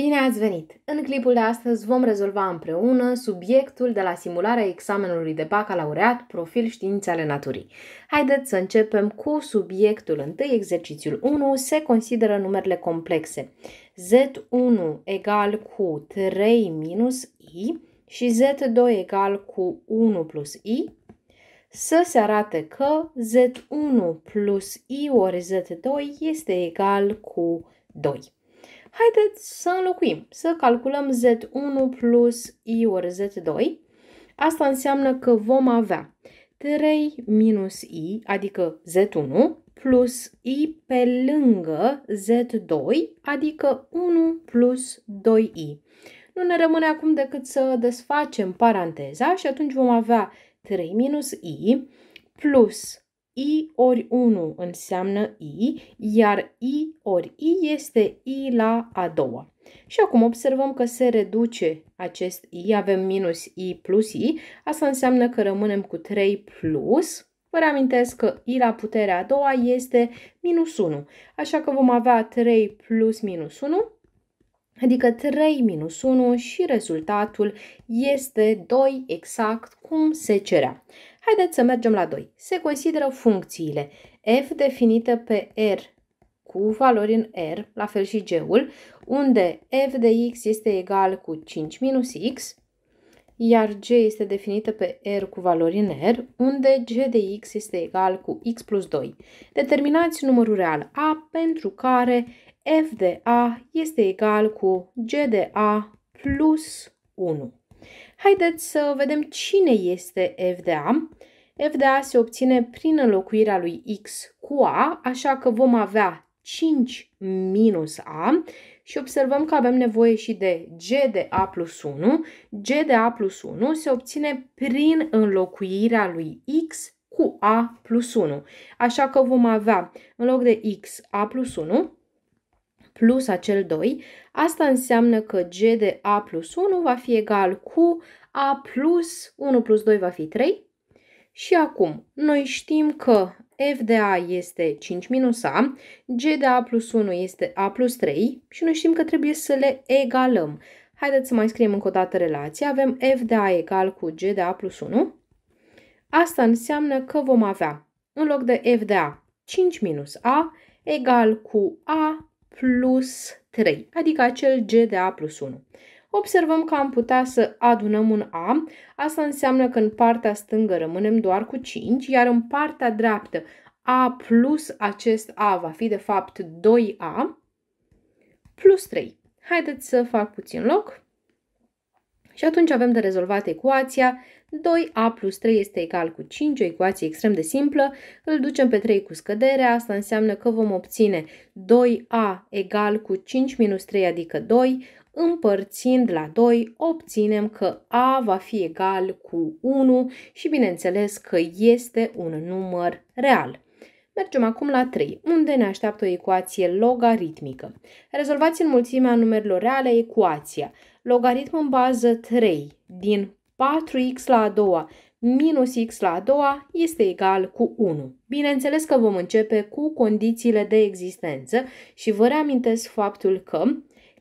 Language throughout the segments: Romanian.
Bine ați venit! În clipul de astăzi vom rezolva împreună subiectul de la simularea examenului de bacalaureat, profil științe ale naturii. Haideți să începem cu subiectul 1, exercițiul 1, se consideră numerele complexe. Z1 egal cu 3 minus I și Z2 egal cu 1 plus I să se arate că Z1 plus I ori Z2 este egal cu 2. Haideți să înlocuim, să calculăm Z1 plus I ori Z2. Asta înseamnă că vom avea 3 minus I, adică Z1, plus I pe lângă Z2, adică 1 plus 2I. Nu ne rămâne acum decât să desfacem paranteza și atunci vom avea 3 minus i plus I ori 1 înseamnă I, iar I ori I este I la a doua. Și acum observăm că se reduce acest I, avem minus I plus I, asta înseamnă că rămânem cu 3 plus, Vă reamintesc că i la puterea a doua este minus 1, așa că vom avea 3 plus minus 1, adică 3 minus 1 și rezultatul este 2 exact cum se cerea. Haideți să mergem la 2. Se consideră funcțiile f definită pe r cu valori în r, la fel și g-ul, unde f de x este egal cu 5 minus x, iar g este definită pe r cu valori în r, unde g de x este egal cu x plus 2. Determinați numărul real a pentru care f de a este egal cu g de a plus 1. Haideți să vedem cine este FDA. FDA se obține prin înlocuirea lui X cu A, așa că vom avea 5 minus A și observăm că avem nevoie și de G de A plus 1. G de A plus 1 se obține prin înlocuirea lui X cu A plus 1. Așa că vom avea în loc de X A plus 1, plus acel 2, asta înseamnă că G de A plus 1 va fi egal cu A plus 1 plus 2 va fi 3. Și acum, noi știm că F de A este 5 minus A, G de A plus 1 este A plus 3 și noi știm că trebuie să le egalăm. Haideți să mai scriem încă o dată relația. Avem F de A egal cu G de A plus 1. Asta înseamnă că vom avea, în loc de F de A, 5 minus A egal cu A plus 3, adică acel G de A plus 1. Observăm că am putea să adunăm un A, asta înseamnă că în partea stângă rămânem doar cu 5, iar în partea dreaptă A plus acest A va fi de fapt 2A plus 3. Haideți să fac puțin loc. Și atunci avem de rezolvat ecuația 2a plus 3 este egal cu 5, o ecuație extrem de simplă, îl ducem pe 3 cu scădere, asta înseamnă că vom obține 2a egal cu 5 minus 3, adică 2, împărțind la 2, obținem că a va fi egal cu 1 și bineînțeles că este un număr real. Mergem acum la 3, unde ne așteaptă o ecuație logaritmică. Rezolvați în mulțimea numerelor reale ecuația. Logaritm în bază 3 din 4x la a doua minus x la a doua este egal cu 1. Bineînțeles că vom începe cu condițiile de existență și vă reamintesc faptul că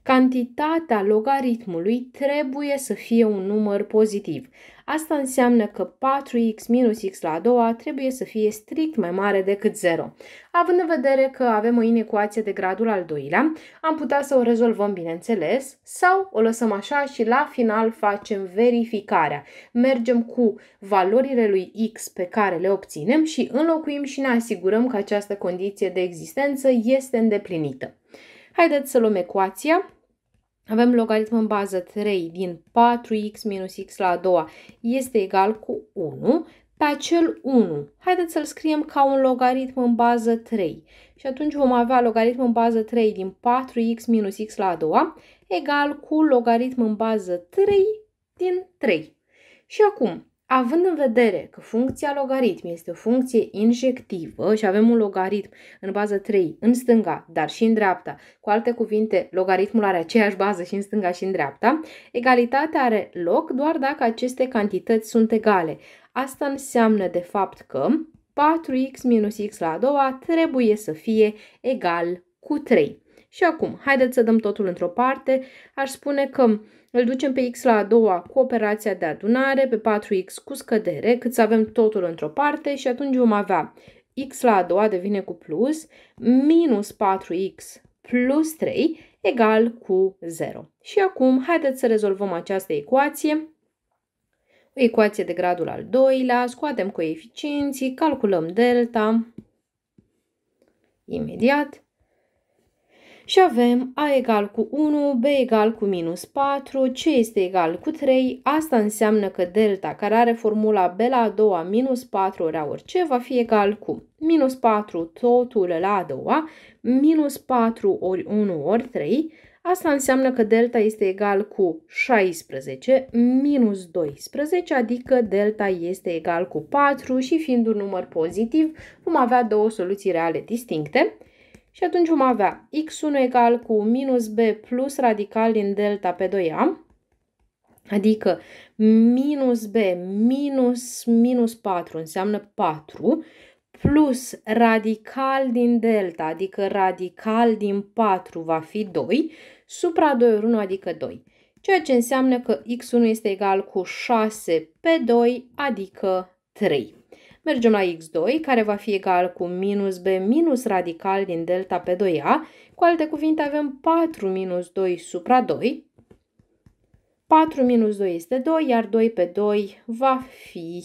Cantitatea logaritmului trebuie să fie un număr pozitiv. Asta înseamnă că 4x minus x la a doua trebuie să fie strict mai mare decât 0. Având în vedere că avem o inecuație de gradul al doilea, am putea să o rezolvăm, bineînțeles, sau o lăsăm așa și la final facem verificarea. Mergem cu valorile lui x pe care le obținem și înlocuim și ne asigurăm că această condiție de existență este îndeplinită. Haideți să luăm ecuația avem logaritm în bază 3 din 4x minus x la a doua este egal cu 1 pe acel 1. Haideți să-l scriem ca un logaritm în bază 3. Și atunci vom avea logaritm în bază 3 din 4x minus x la a doua egal cu logaritm în bază 3 din 3. Și acum, Având în vedere că funcția logaritm este o funcție injectivă și avem un logaritm în bază 3 în stânga, dar și în dreapta, cu alte cuvinte, logaritmul are aceeași bază și în stânga și în dreapta, egalitatea are loc doar dacă aceste cantități sunt egale. Asta înseamnă de fapt că 4x minus x la a doua trebuie să fie egal cu 3. Și acum, haideți să dăm totul într-o parte. Aș spune că îl ducem pe x la a doua cu operația de adunare, pe 4x cu scădere, cât să avem totul într-o parte și atunci vom avea x la a doua devine cu plus, minus 4x plus 3 egal cu 0. Și acum haideți să rezolvăm această ecuație. O ecuație de gradul al doilea, scoatem coeficienții, calculăm delta imediat și avem a egal cu 1, b egal cu minus 4, c este egal cu 3. Asta înseamnă că delta, care are formula b la a doua minus 4 ori a orice, va fi egal cu minus 4 totul la a doua, minus 4 ori 1 ori 3. Asta înseamnă că delta este egal cu 16 minus 12, adică delta este egal cu 4 și fiind un număr pozitiv, vom avea două soluții reale distincte și atunci vom avea x1 egal cu minus b plus radical din delta pe 2a, adică minus b minus minus 4 înseamnă 4, plus radical din delta, adică radical din 4 va fi 2, supra 2 ori 1, adică 2. Ceea ce înseamnă că x1 este egal cu 6 pe 2, adică 3. Mergem la x2, care va fi egal cu minus b minus radical din delta pe 2a. Cu alte cuvinte, avem 4 minus 2 supra 2. 4 minus 2 este 2, iar 2 pe 2 va fi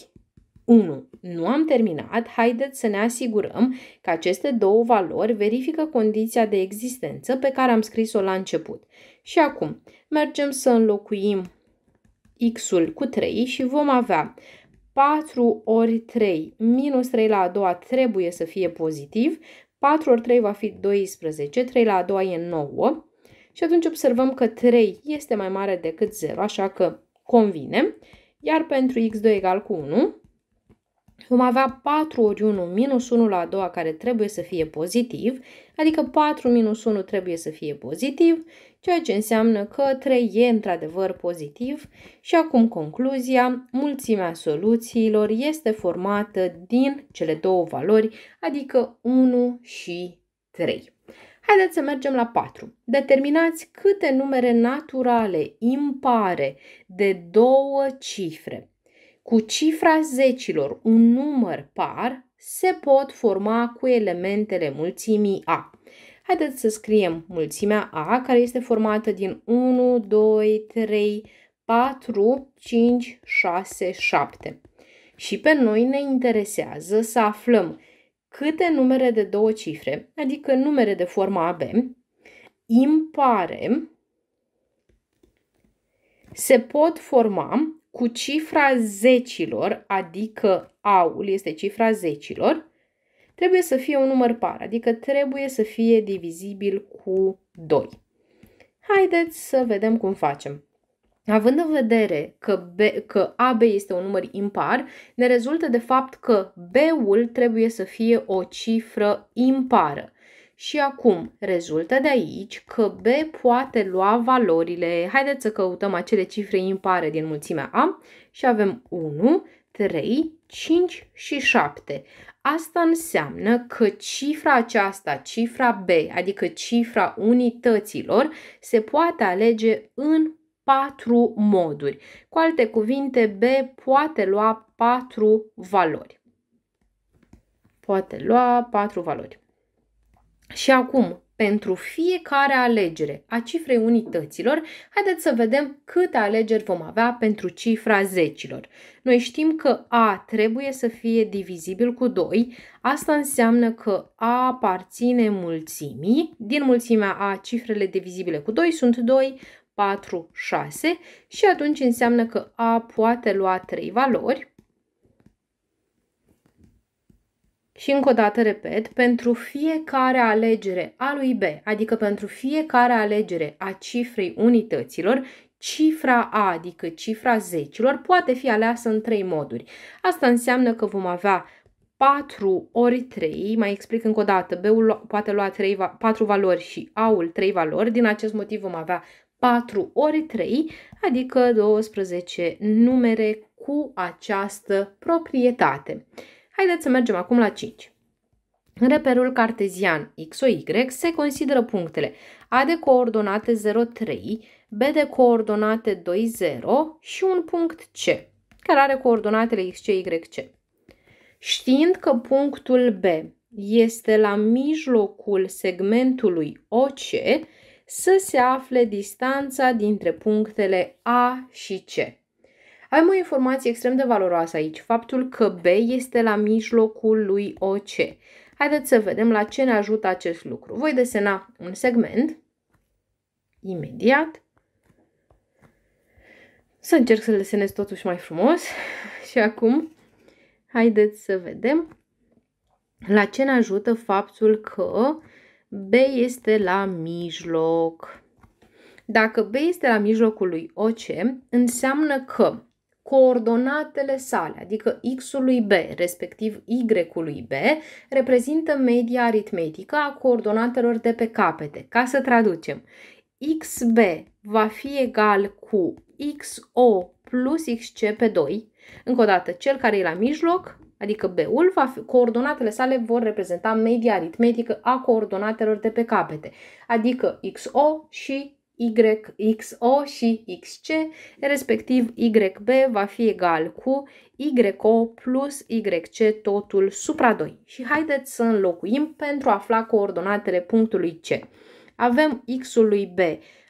1. Nu am terminat, haideți să ne asigurăm că aceste două valori verifică condiția de existență pe care am scris-o la început. Și acum, mergem să înlocuim x-ul cu 3 și vom avea 4 ori 3, minus 3 la a doua trebuie să fie pozitiv, 4 ori 3 va fi 12, 3 la a doua e 9 și atunci observăm că 3 este mai mare decât 0, așa că convine. Iar pentru x2 egal cu 1 vom avea 4 ori 1 minus 1 la a doua care trebuie să fie pozitiv, adică 4 minus 1 trebuie să fie pozitiv ceea ce înseamnă că 3 e într-adevăr pozitiv și acum concluzia, mulțimea soluțiilor este formată din cele două valori, adică 1 și 3. Haideți să mergem la 4. Determinați câte numere naturale impare de două cifre cu cifra zecilor un număr par se pot forma cu elementele mulțimii A. Haideți să scriem mulțimea A, care este formată din 1, 2, 3, 4, 5, 6, 7. Și pe noi ne interesează să aflăm câte numere de două cifre, adică numere de forma AB, impare se pot forma cu cifra zecilor, adică aul este cifra zecilor, trebuie să fie un număr par, adică trebuie să fie divizibil cu 2. Haideți să vedem cum facem. Având în vedere că, B, că AB este un număr impar, ne rezultă de fapt că B-ul trebuie să fie o cifră impară. Și acum rezultă de aici că B poate lua valorile, haideți să căutăm acele cifre impare din mulțimea A și avem 1, 3, 5 și 7. Asta înseamnă că cifra aceasta, cifra B, adică cifra unităților, se poate alege în patru moduri. Cu alte cuvinte, B poate lua patru valori. Poate lua patru valori. Și acum, pentru fiecare alegere a cifrei unităților, haideți să vedem câte alegeri vom avea pentru cifra zecilor. Noi știm că A trebuie să fie divizibil cu 2, asta înseamnă că A aparține mulțimii, din mulțimea A cifrele divizibile cu 2 sunt 2, 4, 6 și atunci înseamnă că A poate lua 3 valori, Și încă o dată repet, pentru fiecare alegere a lui B, adică pentru fiecare alegere a cifrei unităților, cifra A, adică cifra zecilor, poate fi aleasă în trei moduri. Asta înseamnă că vom avea 4 ori 3, mai explic încă o dată, B-ul poate lua 3, 4 valori și A-ul 3 valori, din acest motiv vom avea 4 ori 3, adică 12 numere cu această proprietate. Haideți să mergem acum la 5. În reperul cartezian XOY se consideră punctele A de coordonate 0,3, B de coordonate 2,0 și un punct C, care are coordonatele x c y c. Știind că punctul B este la mijlocul segmentului OC, să se afle distanța dintre punctele A și C. Avem o informație extrem de valoroasă aici, faptul că B este la mijlocul lui OC. Haideți să vedem la ce ne ajută acest lucru. Voi desena un segment, imediat, să încerc să-l desenez totuși mai frumos și acum haideți să vedem la ce ne ajută faptul că B este la mijloc. Dacă B este la mijlocul lui OC, înseamnă că coordonatele sale, adică x-ul lui b, respectiv y-ul lui b, reprezintă media aritmetică a coordonatelor de pe capete. Ca să traducem, xb va fi egal cu xo plus xc pe 2, încă o dată, cel care e la mijloc, adică B-ul, va fi, coordonatele sale vor reprezenta media aritmetică a coordonatelor de pe capete, adică XO și YXO și XC, respectiv YB va fi egal cu YO plus YC totul supra 2. Și haideți să înlocuim pentru a afla coordonatele punctului C. Avem X-ul lui B,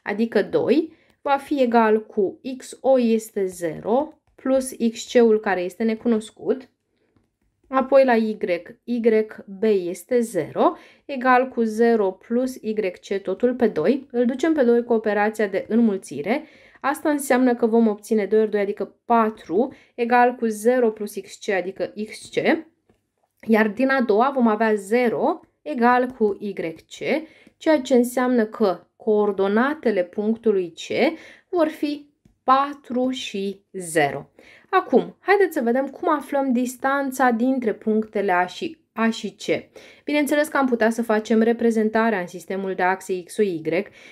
adică 2, va fi egal cu XO este 0 plus XC-ul care este necunoscut, Apoi la Y, YB este 0, egal cu 0 plus YC totul pe 2. Îl ducem pe 2 cu operația de înmulțire. Asta înseamnă că vom obține 2 ori 2, adică 4, egal cu 0 plus XC, adică XC. Iar din a doua vom avea 0 egal cu YC, ceea ce înseamnă că coordonatele punctului C vor fi 4 și 0. Acum, haideți să vedem cum aflăm distanța dintre punctele A și a și C. Bineînțeles că am putea să facem reprezentarea în sistemul de axe X, Y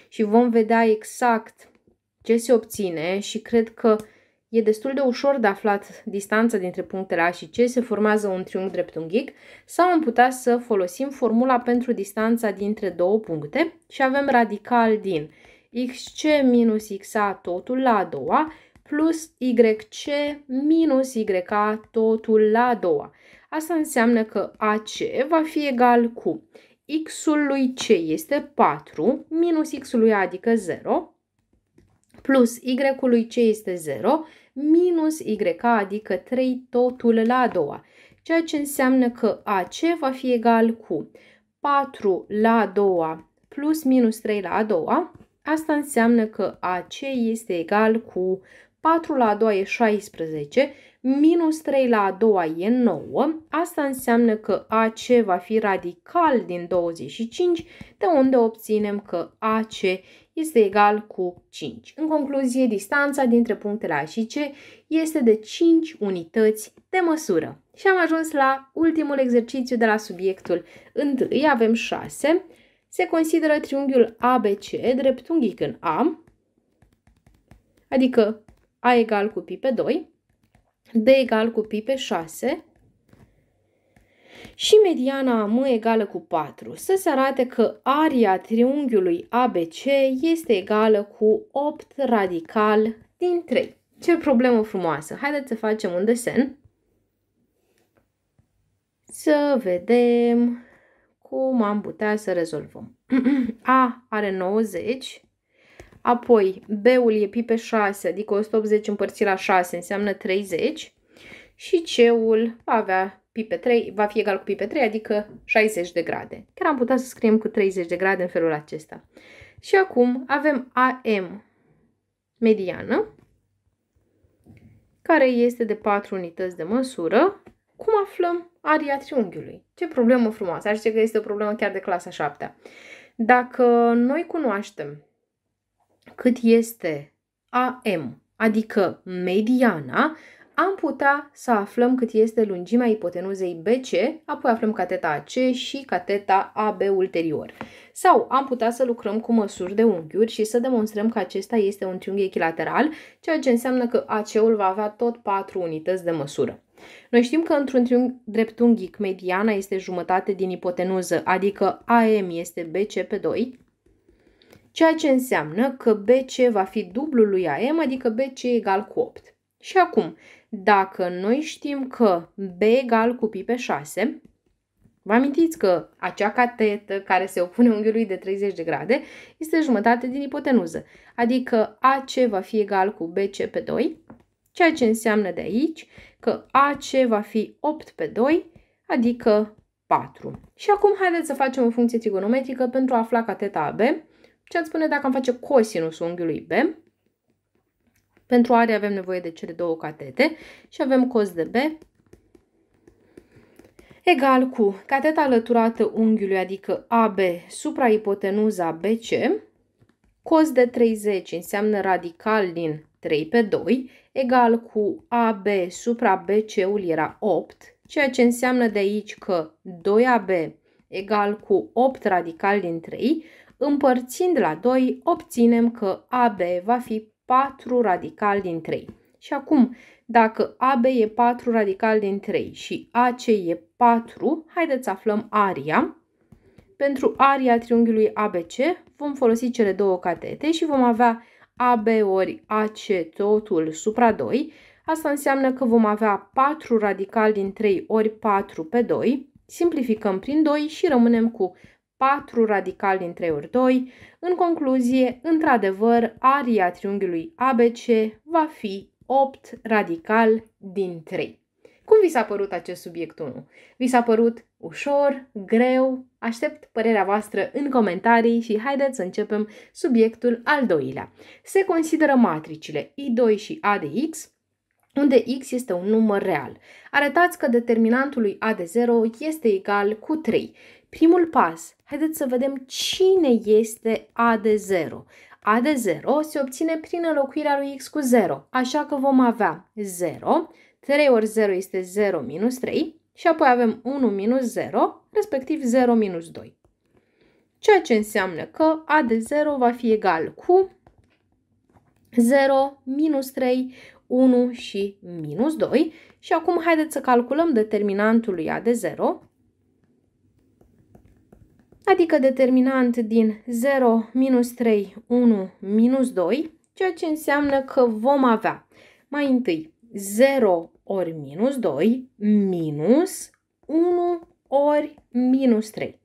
și vom vedea exact ce se obține și cred că e destul de ușor de aflat distanța dintre punctele A și C, se formează un triunghi dreptunghic sau am putea să folosim formula pentru distanța dintre două puncte și avem radical din xc minus xa totul la a doua plus YC minus YA totul la a doua. Asta înseamnă că AC va fi egal cu x-ul lui C este 4 minus x-ul lui A adică 0 plus y-ul lui C este 0 minus y adică 3 totul la a doua. Ceea ce înseamnă că AC va fi egal cu 4 la a doua plus minus 3 la a doua. Asta înseamnă că AC este egal cu 4 la a doua e 16, minus 3 la a doua e 9. Asta înseamnă că AC va fi radical din 25, de unde obținem că AC este egal cu 5. În concluzie, distanța dintre punctele A și C este de 5 unități de măsură. Și am ajuns la ultimul exercițiu de la subiectul 1. Avem 6. Se consideră triunghiul ABC dreptunghic în A, adică a egal cu pi pe 2, B egal cu pi pe 6 și mediana M egală cu 4, să se arate că aria triunghiului ABC este egală cu 8 radical din 3. Ce problemă frumoasă! Haideți să facem un desen. Să vedem cum am putea să rezolvăm. A are 90, Apoi, B-ul e pi pe 6, adică 180 împărțit la 6 înseamnă 30. Și C-ul va avea pi pe 3, va fi egal cu pi pe 3, adică 60 de grade. Chiar am putea să scriem cu 30 de grade în felul acesta. Și acum avem AM mediană, care este de 4 unități de măsură. Cum aflăm aria triunghiului? Ce problemă frumoasă! Aș zice că este o problemă chiar de clasa 7 -a. Dacă noi cunoaștem cât este AM, adică mediana, am putea să aflăm cât este lungimea ipotenuzei BC, apoi aflăm cateta AC și cateta AB ulterior. Sau am putea să lucrăm cu măsuri de unghiuri și să demonstrăm că acesta este un triunghi echilateral, ceea ce înseamnă că AC-ul va avea tot 4 unități de măsură. Noi știm că într-un triunghi dreptunghic mediana este jumătate din ipotenuză, adică AM este BC pe 2, ceea ce înseamnă că BC va fi dublul lui AM, adică BC egal cu 8. Și acum, dacă noi știm că B egal cu pi pe 6, vă amintiți că acea catetă care se opune unghiului de 30 de grade este jumătate din ipotenuză, adică AC va fi egal cu BC pe 2, ceea ce înseamnă de aici că AC va fi 8 pe 2, adică 4. Și acum haideți să facem o funcție trigonometrică pentru a afla cateta AB ce ați spune dacă am face cosinusul unghiului B. Pentru are avem nevoie de cele două catete și avem cos de B egal cu cateta alăturată unghiului, adică AB supra ipotenuza BC, cos de 30 înseamnă radical din 3 pe 2, egal cu AB supra BC-ul era 8, ceea ce înseamnă de aici că 2AB egal cu 8 radical din 3, Împărțind la 2, obținem că AB va fi 4 radical din 3. Și acum, dacă AB e 4 radical din 3 și AC e 4, haideți să aflăm aria. Pentru aria triunghiului ABC vom folosi cele două catete și vom avea AB ori AC totul supra 2. Asta înseamnă că vom avea 4 radical din 3 ori 4 pe 2. Simplificăm prin 2 și rămânem cu 4 radical din 3 ori 2. În concluzie, într-adevăr, aria triunghiului ABC va fi 8 radical din 3. Cum vi s-a părut acest subiect 1? Vi s-a părut ușor, greu? Aștept părerea voastră în comentarii și haideți să începem subiectul al doilea. Se consideră matricile I2 și A de X, unde x este un număr real. Arătați că determinantul lui A de 0 este egal cu 3. Primul pas, Haideți să vedem cine este A de 0. A de 0 se obține prin înlocuirea lui x cu 0, așa că vom avea 0, 3 ori 0 este 0 minus 3 și apoi avem 1 minus 0, respectiv 0 minus 2. Ceea ce înseamnă că A de 0 va fi egal cu 0, minus 3, 1 și minus 2. Și acum haideți să calculăm determinantul lui A de 0 adică determinant din 0 minus 3, 1 minus 2, ceea ce înseamnă că vom avea mai întâi 0 ori minus 2 minus 1 ori minus 3.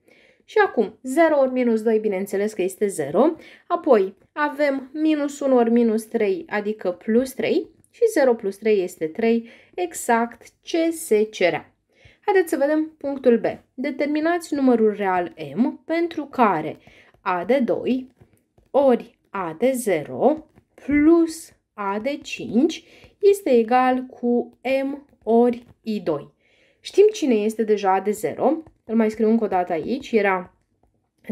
Și acum, 0 ori minus 2, bineînțeles că este 0, apoi avem minus 1 ori minus 3, adică plus 3, și 0 plus 3 este 3, exact ce se cerea. Haideți să vedem punctul B. Determinați numărul real M pentru care A de 2 ori A de 0 plus A de 5 este egal cu M ori I2. Știm cine este deja A de 0. Îl mai scriu încă o dată aici. Era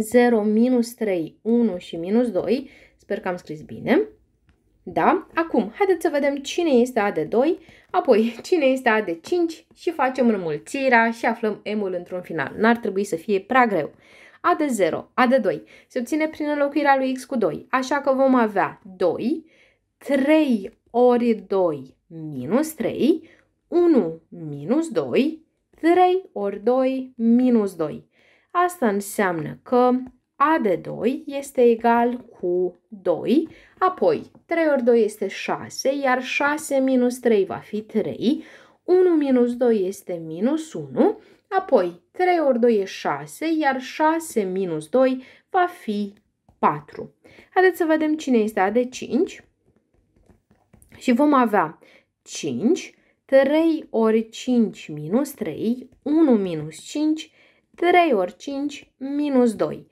0, minus 3, 1 și minus 2. Sper că am scris bine. Da? Acum, haideți să vedem cine este A de 2. Apoi, cine este A de 5 și facem înmulțirea și aflăm M-ul într-un final. N-ar trebui să fie prea greu. A de 0, A de 2 se obține prin înlocuirea lui X cu 2, așa că vom avea 2, 3 ori 2 minus 3, 1 minus 2, 3 ori 2 minus 2. Asta înseamnă că a de 2 este egal cu 2, apoi 3 ori 2 este 6, iar 6 minus 3 va fi 3, 1 minus 2 este minus 1, apoi 3 ori 2 e 6, iar 6 minus 2 va fi 4. Haideți să vedem cine este A de 5 și vom avea 5, 3 ori 5 minus 3, 1 minus 5, 3 ori 5 minus 2.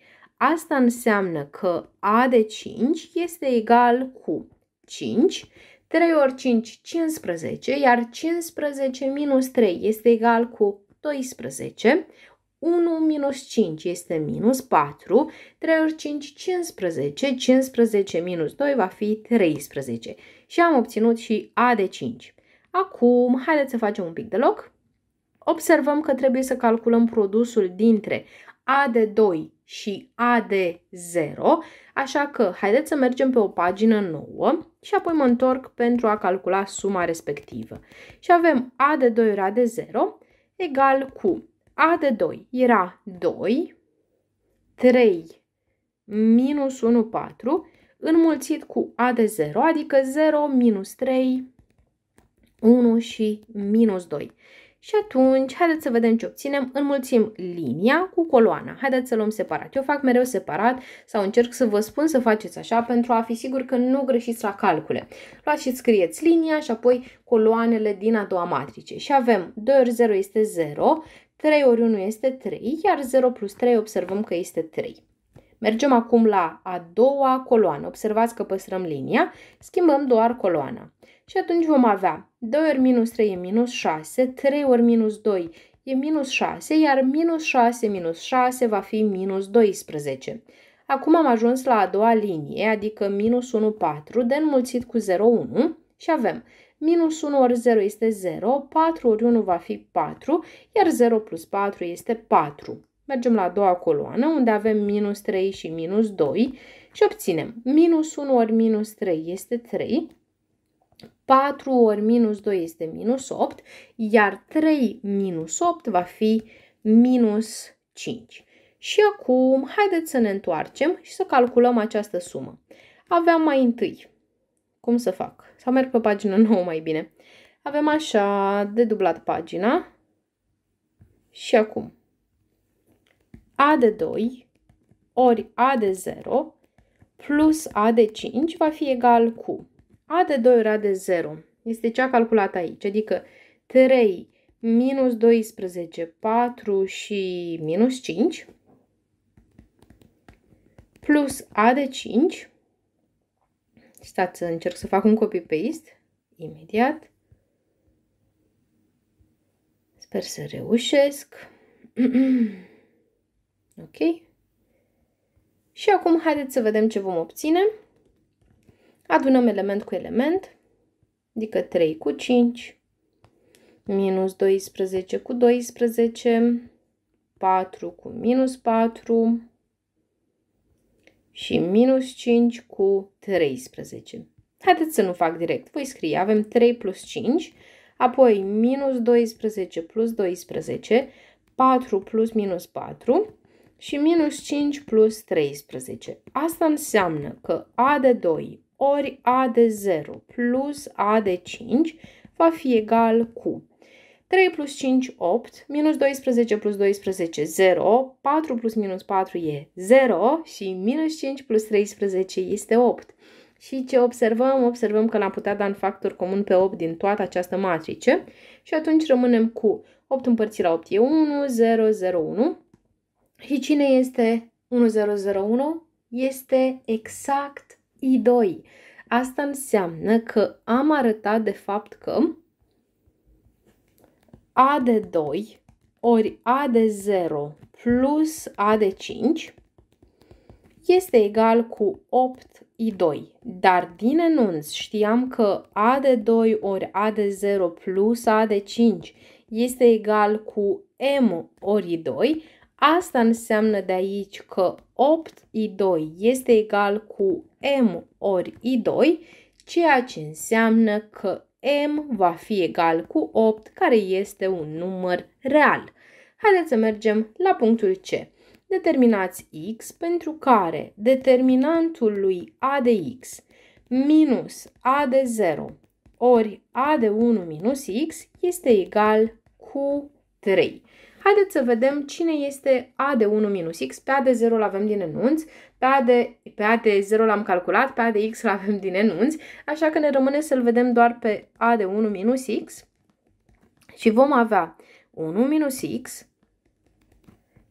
Asta înseamnă că A de 5 este egal cu 5, 3 ori 5, 15, iar 15 minus 3 este egal cu 12, 1 minus 5 este minus 4, 3 ori 5, 15, 15 minus 2 va fi 13 și am obținut și A de 5. Acum, haideți să facem un pic de loc. Observăm că trebuie să calculăm produsul dintre a de 2 și A de 0, așa că haideți să mergem pe o pagină nouă și apoi mă întorc pentru a calcula suma respectivă. Și avem A de 2 ori A de 0 egal cu A de 2 era 2, 3 minus 1, 4 înmulțit cu A de 0, adică 0 minus 3, 1 și minus 2. Și atunci, haideți să vedem ce obținem. Înmulțim linia cu coloana. Haideți să luăm separat. Eu fac mereu separat sau încerc să vă spun să faceți așa pentru a fi sigur că nu greșiți la calcule. Luați și scrieți linia și apoi coloanele din a doua matrice. Și avem 2 ori 0 este 0, 3 ori 1 este 3, iar 0 plus 3 observăm că este 3. Mergem acum la a doua coloană. Observați că păstrăm linia, schimbăm doar coloana. Și atunci vom avea 2 ori minus 3 e minus 6, 3 ori minus 2 e minus 6, iar minus 6 minus 6 va fi minus 12. Acum am ajuns la a doua linie, adică minus 1, 4, de înmulțit cu 0, 1 și avem minus 1 ori 0 este 0, 4 ori 1 va fi 4, iar 0 plus 4 este 4. Mergem la a doua coloană, unde avem minus 3 și minus 2 și obținem minus 1 ori minus 3 este 3, 4 ori minus 2 este minus 8, iar 3 minus 8 va fi minus 5. Și acum, haideți să ne întoarcem și să calculăm această sumă. Aveam mai întâi. Cum să fac? Să merg pe pagina nouă mai bine. Avem așa, de dublat pagina. Și acum. A de 2 ori A de 0 plus A de 5 va fi egal cu a de 2 ori A de 0 este cea calculată aici, adică 3 minus 12, 4 și minus 5 plus A de 5 stați să încerc să fac un copy-paste imediat sper să reușesc ok și acum haideți să vedem ce vom obține Adunăm element cu element, adică 3 cu 5, minus 12 cu 12, 4 cu minus 4 și minus 5 cu 13. Haideți să nu fac direct. Voi scrie, avem 3 plus 5, apoi minus 12 plus 12, 4 plus minus 4 și minus 5 plus 13. Asta înseamnă că A de 2 ori A de 0 plus A de 5 va fi egal cu 3 plus 5, 8, minus 12 plus 12, 0, 4 plus minus 4 e 0 și minus 5 plus 13 este 8. Și ce observăm? Observăm că l-am putea da în factor comun pe 8 din toată această matrice și atunci rămânem cu 8 împărțit la 8 e 1, 0, 0, 1. Și cine este 1, 0, 0, 1? Este exact I2. Asta înseamnă că am arătat de fapt că a de 2 ori a de 0 plus a de 5 este egal cu 8i2. Dar din enunț știam că a de 2 ori a de 0 plus a de 5 este egal cu m ori 2 Asta înseamnă de aici că 8i2 este egal cu m ori i2, ceea ce înseamnă că m va fi egal cu 8, care este un număr real. Haideți să mergem la punctul C. Determinați x pentru care determinantul lui a de x minus a de 0 ori a de 1 minus x este egal cu 3. Haideți să vedem cine este A de 1 minus X. Pe A de 0 îl avem din enunți, pe A de, pe A de 0 l-am calculat, pe A de X îl avem din enunți, așa că ne rămâne să-l vedem doar pe A de 1 minus X și vom avea 1 minus X,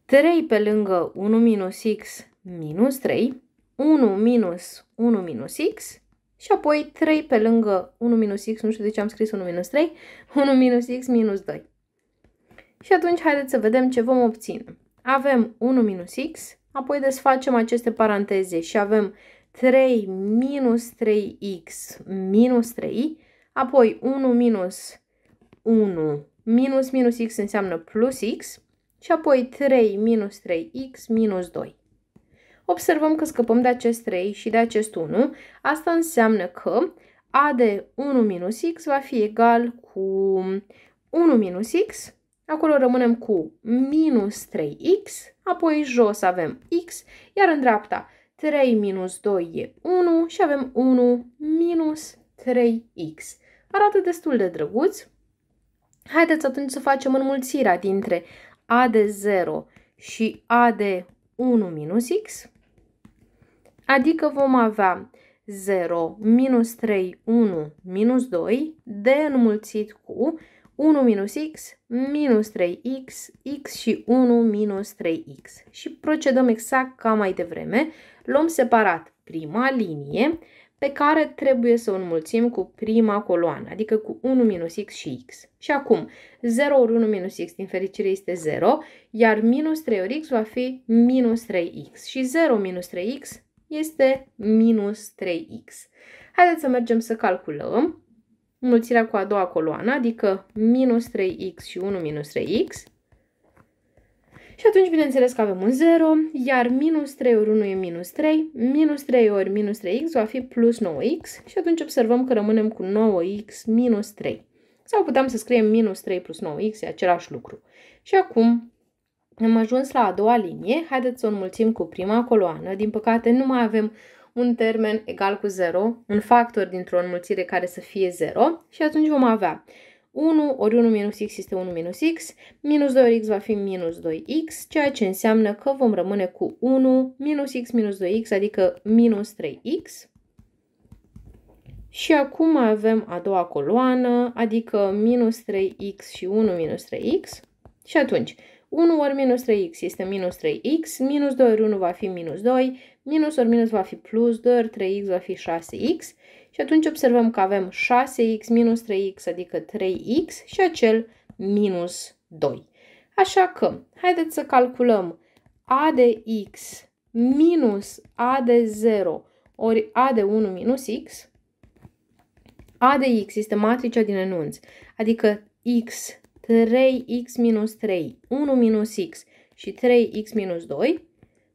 3 pe lângă 1 minus X minus 3, 1 minus 1 minus X, și apoi 3 pe lângă 1 minus x, nu știu de ce am scris 1 minus 3, 1 minus x minus 2. Și atunci haideți să vedem ce vom obține. Avem 1 minus x, apoi desfacem aceste paranteze și avem 3 minus 3x minus 3, apoi 1 minus 1 minus minus x înseamnă plus x și apoi 3 minus 3x minus 2. Observăm că scăpăm de acest 3 și de acest 1. Asta înseamnă că a de 1 minus x va fi egal cu 1 minus x Acolo rămânem cu minus 3x, apoi jos avem x, iar în dreapta 3 minus 2 e 1 și avem 1 minus 3x. Arată destul de drăguț. Haideți atunci să facem înmulțirea dintre a de 0 și a de 1 minus x, adică vom avea 0 minus 3, 1 minus 2 de înmulțit cu 1 minus x, minus 3x, x și 1 minus 3x. Și procedăm exact ca mai devreme. Luăm separat prima linie pe care trebuie să o înmulțim cu prima coloană, adică cu 1 minus x și x. Și acum, 0 ori 1 minus x din fericire este 0, iar minus 3 ori x va fi minus 3x. Și 0 minus 3x este minus 3x. Haideți să mergem să calculăm înmulțirea cu a doua coloană, adică minus 3x și 1 minus 3x. Și atunci, bineînțeles că avem un 0, iar minus 3 ori 1 e minus 3, minus 3 ori minus 3x va fi plus 9x și atunci observăm că rămânem cu 9x minus 3. Sau putem să scriem minus 3 plus 9x, e același lucru. Și acum am ajuns la a doua linie, haideți să o înmulțim cu prima coloană. Din păcate nu mai avem un termen egal cu 0, un factor dintr-o înmulțire care să fie 0 și atunci vom avea 1 ori 1 minus x este 1 minus x, minus 2 ori x va fi minus 2x, ceea ce înseamnă că vom rămâne cu 1 minus x minus 2x, adică minus 3x. Și acum avem a doua coloană, adică minus 3x și 1 minus 3x. Și atunci, 1 ori minus 3x este minus 3x, minus 2 ori 1 va fi minus 2, minus ori minus va fi plus 2 ori 3x va fi 6x și atunci observăm că avem 6x minus 3x, adică 3x și acel minus 2. Așa că, haideți să calculăm a de x minus a de 0 ori a de 1 minus x. a de x este matricea din enunț, adică x, 3x minus 3, 1 minus x și 3x minus 2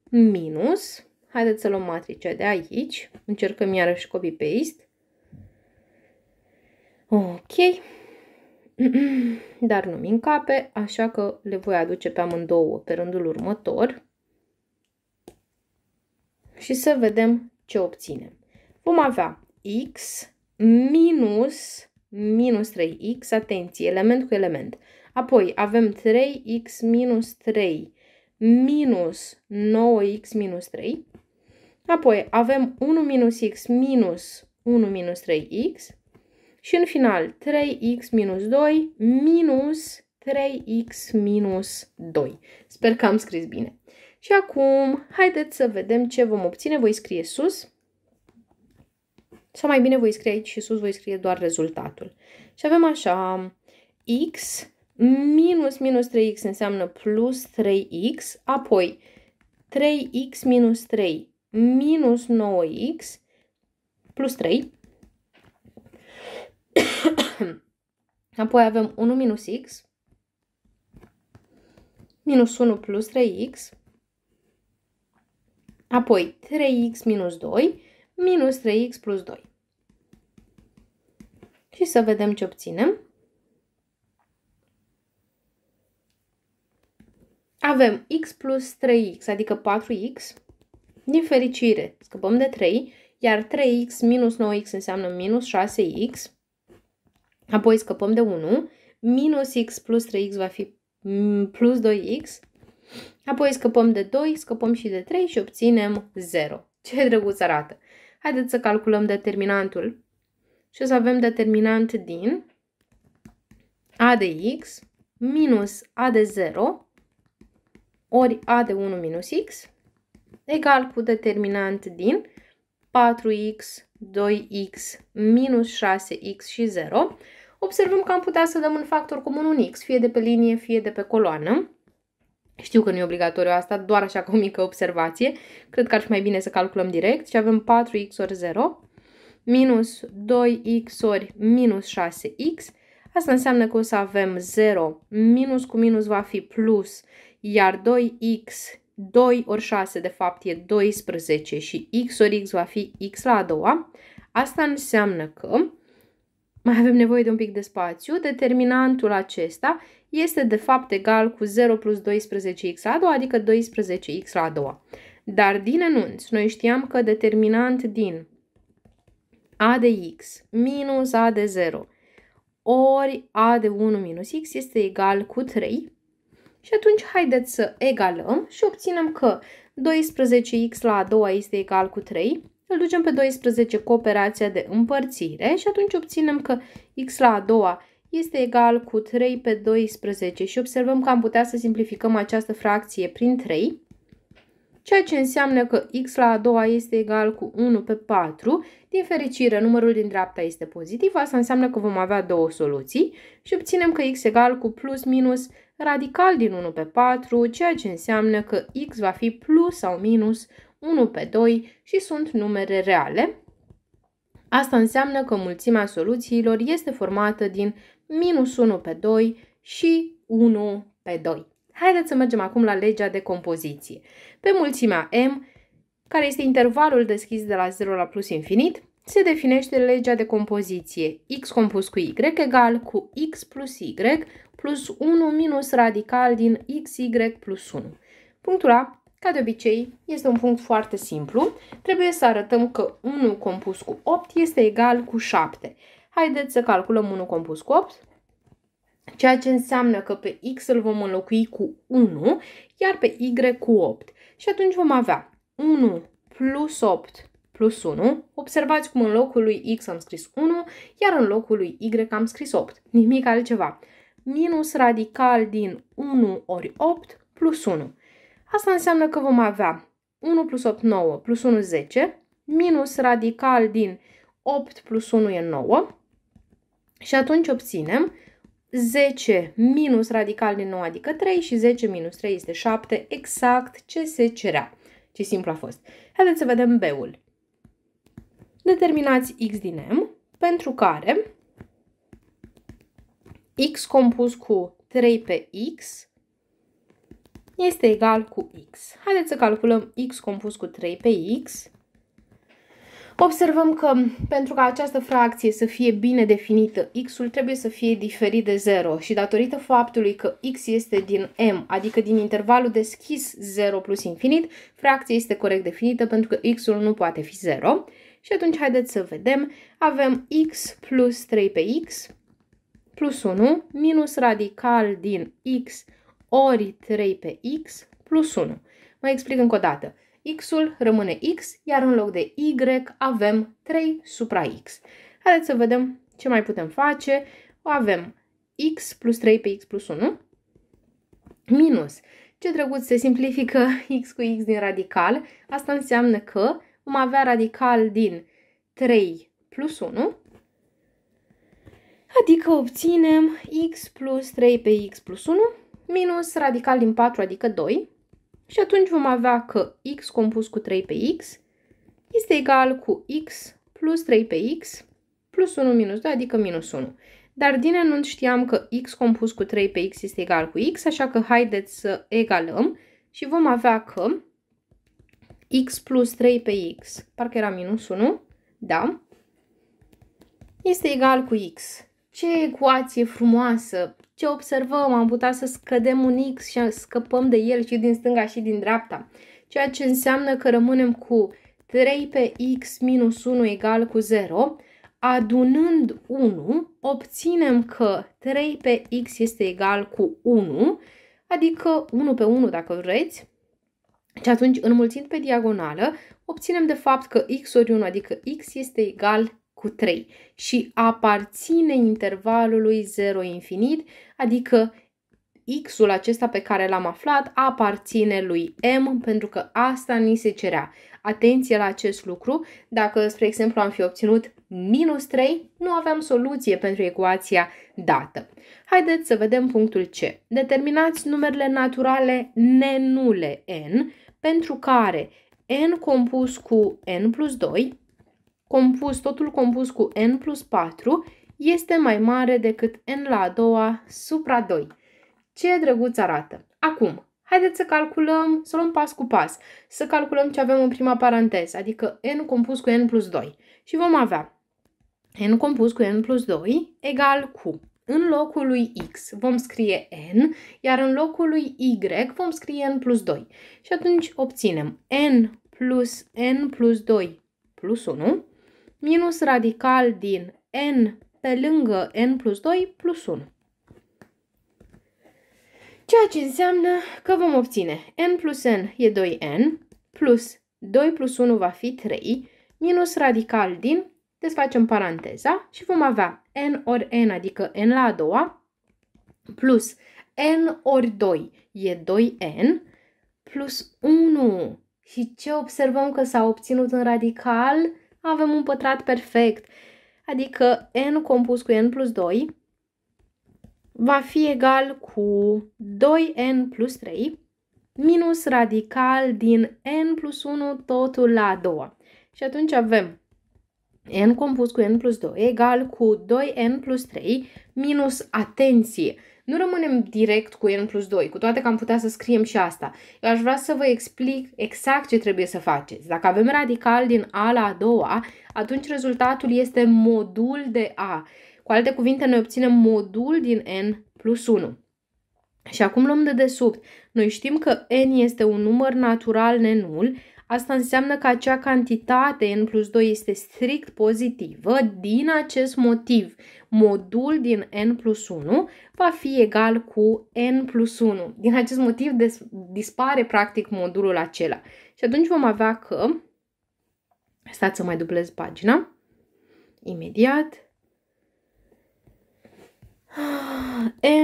minus Haideți să luăm matricea de aici. Încercăm iarăși copy-paste. Ok. Dar nu-mi încape, așa că le voi aduce pe amândouă pe rândul următor. Și să vedem ce obținem. Vom avea x minus, minus 3x, atenție, element cu element. Apoi avem 3x minus 3 minus 9x minus 3 Apoi avem 1 minus x minus 1 minus 3x și în final 3x minus 2 minus 3x minus 2. Sper că am scris bine. Și acum, haideți să vedem ce vom obține. Voi scrie sus. Sau mai bine voi scrie aici și sus, voi scrie doar rezultatul. Și avem așa, x minus minus 3x înseamnă plus 3x, apoi 3x minus 3 minus 9x plus 3. Apoi avem 1 minus x minus 1 plus 3x, apoi 3x minus 2 minus 3x plus 2. Și să vedem ce obținem. Avem x plus 3x, adică 4x, din fericire, scăpăm de 3, iar 3x minus 9x înseamnă minus 6x, apoi scăpăm de 1, minus x plus 3x va fi plus 2x, apoi scăpăm de 2, scăpăm și de 3 și obținem 0. Ce drăguț arată! Haideți să calculăm determinantul și o să avem determinant din a de x minus a de 0 ori a de 1 minus x egal cu determinant din 4x, 2x, minus 6x și 0, observăm că am putea să dăm un factor comun un x, fie de pe linie, fie de pe coloană. Știu că nu e obligatoriu asta, doar așa cu o mică observație. Cred că ar fi mai bine să calculăm direct și avem 4x ori 0 minus 2x ori minus 6x. Asta înseamnă că o să avem 0 minus cu minus va fi plus, iar 2x 2 ori 6 de fapt e 12 și x ori x va fi x la a doua, asta înseamnă că mai avem nevoie de un pic de spațiu, determinantul acesta este de fapt egal cu 0 plus 12x la a doua, adică 12x la a doua. Dar din enunț, noi știam că determinant din a de x minus a de 0 ori a de 1 minus x este egal cu 3, și atunci haideți să egalăm și obținem că 12x la a doua este egal cu 3, îl ducem pe 12 cu operația de împărțire și atunci obținem că x la a doua este egal cu 3 pe 12 și observăm că am putea să simplificăm această fracție prin 3, ceea ce înseamnă că x la a doua este egal cu 1 pe 4. Din fericire, numărul din dreapta este pozitiv, asta înseamnă că vom avea două soluții și obținem că x egal cu plus minus radical din 1 pe 4, ceea ce înseamnă că x va fi plus sau minus 1 pe 2 și sunt numere reale. Asta înseamnă că mulțimea soluțiilor este formată din minus 1 pe 2 și 1 pe 2. Haideți să mergem acum la legea de compoziție. Pe mulțimea m, care este intervalul deschis de la 0 la plus infinit, se definește legea de compoziție x compus cu y egal cu x plus y plus 1 minus radical din xy plus 1. Punctul A, ca de obicei, este un punct foarte simplu. Trebuie să arătăm că 1 compus cu 8 este egal cu 7. Haideți să calculăm 1 compus cu 8, ceea ce înseamnă că pe x îl vom înlocui cu 1, iar pe y cu 8. Și atunci vom avea 1 plus 8 plus 1, observați cum în locul lui X am scris 1, iar în locul lui Y am scris 8. Nimic altceva. Minus radical din 1 ori 8 plus 1. Asta înseamnă că vom avea 1 plus 8, 9, plus 1, 10, minus radical din 8 plus 1 e 9 și atunci obținem 10 minus radical din 9, adică 3 și 10 minus 3 este 7, exact ce se cerea. Ce simplu a fost. Haideți să vedem B-ul determinați x din m, pentru care x compus cu 3 pe x este egal cu x. Haideți să calculăm x compus cu 3 pe x. Observăm că pentru ca această fracție să fie bine definită, x-ul trebuie să fie diferit de 0 și datorită faptului că x este din M, adică din intervalul deschis 0 plus infinit, fracția este corect definită pentru că x-ul nu poate fi 0. Și atunci haideți să vedem. Avem x plus 3 pe x plus 1 minus radical din x ori 3 pe x plus 1. Mai explic încă o dată. x-ul rămâne x, iar în loc de y avem 3 supra x. Haideți să vedem ce mai putem face. Avem x plus 3 pe x plus 1 minus. Ce drăguț se simplifică x cu x din radical. Asta înseamnă că vom avea radical din 3 plus 1, adică obținem x plus 3 pe x plus 1 minus radical din 4, adică 2, și atunci vom avea că x compus cu 3 pe x este egal cu x plus 3 pe x plus 1 minus 2, adică minus 1. Dar din enunț știam că x compus cu 3 pe x este egal cu x, așa că haideți să egalăm și vom avea că x plus 3 pe x, parcă era minus 1, da, este egal cu x. Ce ecuație frumoasă! Ce observăm? Am putea să scădem un x și scăpăm de el și din stânga și din dreapta. Ceea ce înseamnă că rămânem cu 3 pe x minus 1 egal cu 0. Adunând 1, obținem că 3 pe x este egal cu 1, adică 1 pe 1 dacă vreți, și atunci, înmulțind pe diagonală, obținem de fapt că x ori 1, adică x este egal cu 3 și aparține intervalului 0 infinit, adică x-ul acesta pe care l-am aflat aparține lui m, pentru că asta ni se cerea. Atenție la acest lucru, dacă, spre exemplu, am fi obținut minus 3, nu aveam soluție pentru ecuația dată. Haideți să vedem punctul C. Determinați numerele naturale nenule n pentru care n compus cu n plus 2, compus, totul compus cu n plus 4, este mai mare decât n la a doua supra 2. Ce drăguț arată! Acum, haideți să calculăm, să luăm pas cu pas, să calculăm ce avem în prima paranteză, adică n compus cu n plus 2. Și vom avea n compus cu n plus 2 egal cu în locul lui X vom scrie N, iar în locul lui Y vom scrie N plus 2. Și atunci obținem N plus N plus 2 plus 1 minus radical din N pe lângă N plus 2 plus 1. Ceea ce înseamnă că vom obține N plus N e 2N plus 2 plus 1 va fi 3 minus radical din, desfacem deci paranteza și vom avea n ori n, adică n la a doua, plus n ori 2 e 2n, plus 1. Și ce observăm că s-a obținut în radical? Avem un pătrat perfect. Adică n compus cu n plus 2 va fi egal cu 2n plus 3 minus radical din n plus 1 totul la a doua. Și atunci avem n compus cu n plus 2 egal cu 2n plus 3 minus atenție. Nu rămânem direct cu n plus 2, cu toate că am putea să scriem și asta. Eu aș vrea să vă explic exact ce trebuie să faceți. Dacă avem radical din a la a doua, atunci rezultatul este modul de a. Cu alte cuvinte, noi obținem modul din n plus 1. Și acum luăm de desubt. Noi știm că n este un număr natural nenul, Asta înseamnă că acea cantitate n plus 2 este strict pozitivă. Din acest motiv, modul din n plus 1 va fi egal cu n plus 1. Din acest motiv dispare practic modulul acela. Și atunci vom avea că... Stați să mai dublez pagina. Imediat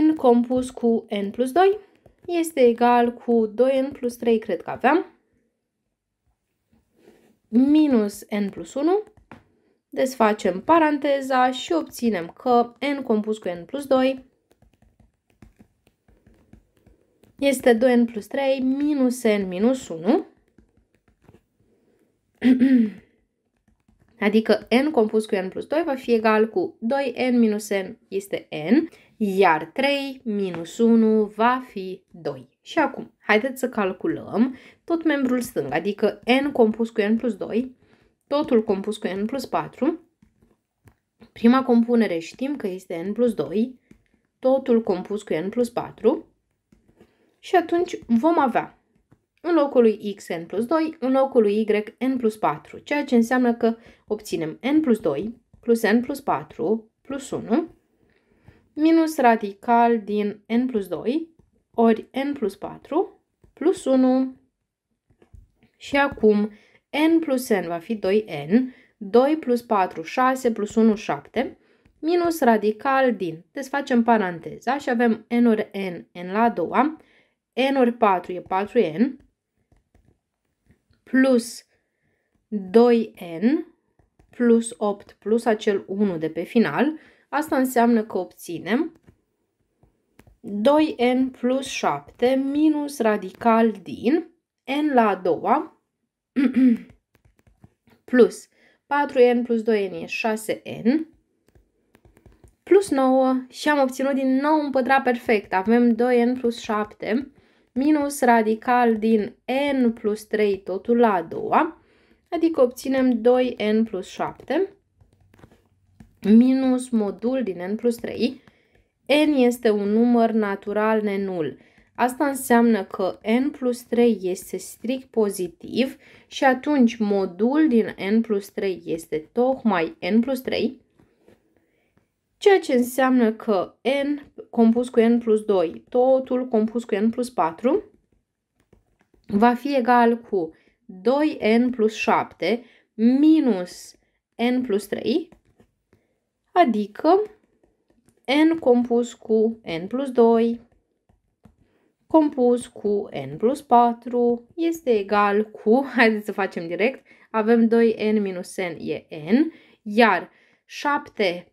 n compus cu n plus 2 este egal cu 2n plus 3, cred că aveam, minus n plus 1, desfacem paranteza și obținem că n compus cu n plus 2 este 2n plus 3 minus n minus 1, adică n compus cu n plus 2 va fi egal cu 2n minus n este n, iar 3 minus 1 va fi 2. Și acum, haideți să calculăm tot membrul stâng, adică n compus cu n plus 2, totul compus cu n plus 4. Prima compunere știm că este n plus 2, totul compus cu n plus 4. Și atunci vom avea în locul lui x n plus 2, în locul lui y n plus 4, ceea ce înseamnă că obținem n plus 2 plus n plus 4 plus 1 minus radical din n plus 2 ori n plus 4 plus 1. Și acum n plus n va fi 2n, 2 plus 4, 6 plus 1, 7, minus radical din. Desfacem deci paranteza și avem n ori n, n la a doua, n ori 4 e 4n, plus 2n, plus 8, plus acel 1 de pe final. Asta înseamnă că obținem 2n plus 7 minus radical din n la a doua plus 4n plus 2n e 6n plus 9 și am obținut din nou un pătrat perfect. Avem 2n plus 7 minus radical din n plus 3 totul la a doua, adică obținem 2n plus 7 minus modul din n plus 3 n este un număr natural nenul. Asta înseamnă că n plus 3 este strict pozitiv și atunci modul din n plus 3 este tocmai n plus 3, ceea ce înseamnă că n compus cu n plus 2, totul compus cu n plus 4, va fi egal cu 2n plus 7 minus n plus 3, adică n compus cu n plus 2 compus cu n plus 4 este egal cu, haideți să facem direct, avem 2n minus n e n, iar 7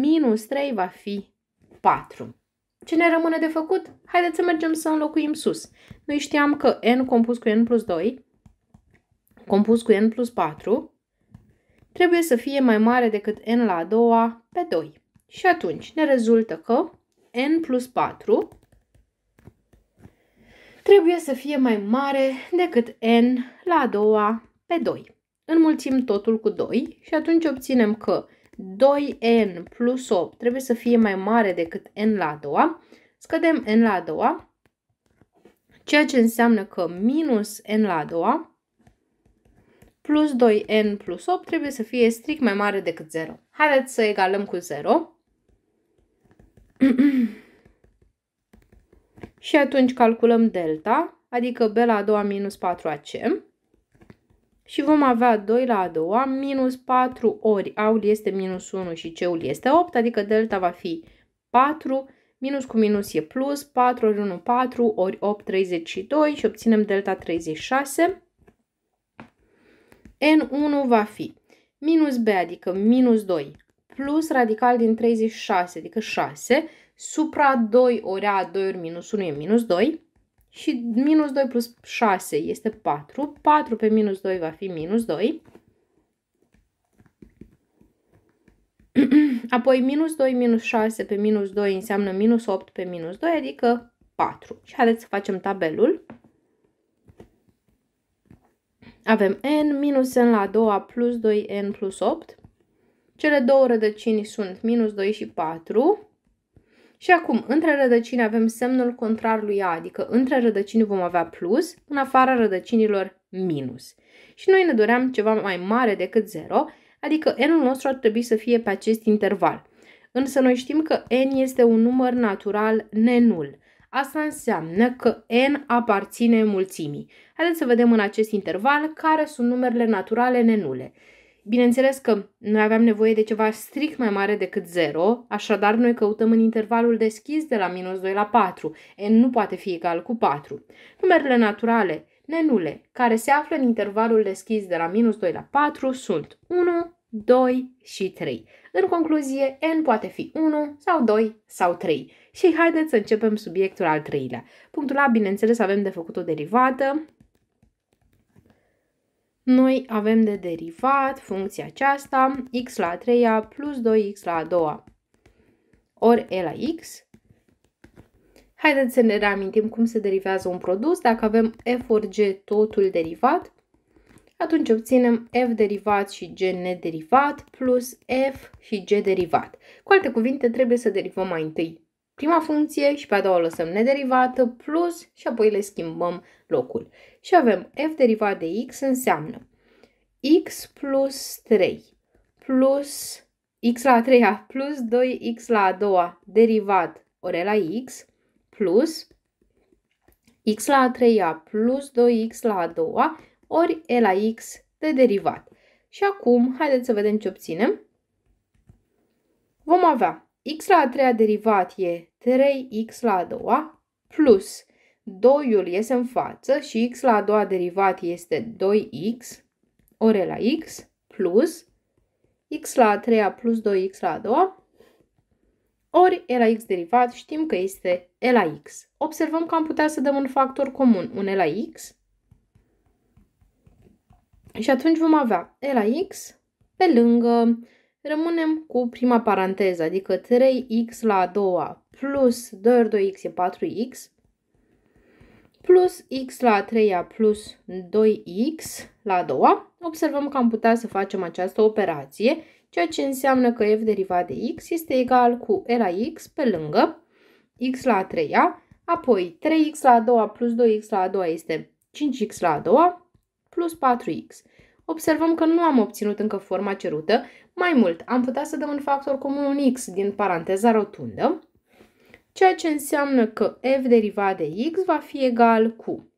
minus 3 va fi 4. Ce ne rămâne de făcut? Haideți să mergem să înlocuim sus. Noi știam că n compus cu n plus 2, compus cu n plus 4, trebuie să fie mai mare decât n la a doua pe 2. Și atunci ne rezultă că n plus 4 trebuie să fie mai mare decât n la a doua pe 2. Înmulțim totul cu 2 și atunci obținem că 2n plus 8 trebuie să fie mai mare decât n la a doua. Scădem n la a doua, ceea ce înseamnă că minus n la a doua plus 2n plus 8 trebuie să fie strict mai mare decât 0. Haideți să egalăm cu 0. și atunci calculăm delta, adică B la a doua minus 4AC și vom avea 2 la a doua minus 4 ori A-ul este minus 1 și C-ul este 8, adică delta va fi 4, minus cu minus e plus, 4 ori 1, 4 ori 8, 32 și obținem delta 36. N1 va fi minus B, adică minus 2 plus radical din 36, adică 6, supra 2 ori a, 2 ori minus 1 e minus 2 și minus 2 plus 6 este 4, 4 pe minus 2 va fi minus 2, apoi minus 2 minus 6 pe minus 2 înseamnă minus 8 pe minus 2, adică 4. Și haideți să facem tabelul. Avem n minus n la a doua plus 2n plus 8 cele două rădăcini sunt minus 2 și 4. Și acum, între rădăcini avem semnul contrar lui A, adică între rădăcini vom avea plus, în afara rădăcinilor minus. Și noi ne doream ceva mai mare decât 0, adică n-ul nostru ar trebui să fie pe acest interval. Însă noi știm că n este un număr natural nenul. Asta înseamnă că n aparține mulțimii. Haideți să vedem în acest interval care sunt numerele naturale nenule. Bineînțeles că noi aveam nevoie de ceva strict mai mare decât 0, așadar noi căutăm în intervalul deschis de la minus 2 la 4. N nu poate fi egal cu 4. Numerele naturale nenule care se află în intervalul deschis de la minus 2 la 4 sunt 1, 2 și 3. În concluzie, n poate fi 1 sau 2 sau 3. Și haideți să începem subiectul al treilea. Punctul A, bineînțeles, avem de făcut o derivată, noi avem de derivat funcția aceasta x la 3 plus 2x la 2 ori e la x. Haideți să ne reamintim cum se derivează un produs. Dacă avem f ori g totul derivat, atunci obținem f derivat și g nederivat plus f și g derivat. Cu alte cuvinte, trebuie să derivăm mai întâi prima funcție și pe a doua o lăsăm nederivată plus și apoi le schimbăm locul. Și avem f derivat de x înseamnă x plus 3 plus x la a treia plus 2x la a doua derivat ori la x plus x la a treia plus 2x la a doua ori e la x de derivat. Și acum, haideți să vedem ce obținem. Vom avea x la a treia derivat e 3x la a doua plus 2-ul iese în față și x la a doua derivat este 2x ori la x plus x la a treia plus 2x la a doua ori e la x derivat știm că este e la x. Observăm că am putea să dăm un factor comun, un e la x și atunci vom avea e la x pe lângă rămânem cu prima paranteză, adică 3x la a doua plus 2 ori 2x e 4x, plus x la a treia plus 2x la a doua, observăm că am putea să facem această operație, ceea ce înseamnă că f derivat de x este egal cu e la x pe lângă x la a treia, apoi 3x la a doua plus 2x la a doua este 5x la a doua plus 4x. Observăm că nu am obținut încă forma cerută, mai mult, am putea să dăm un factor comun un x din paranteza rotundă, ceea ce înseamnă că f derivat de x va fi egal cu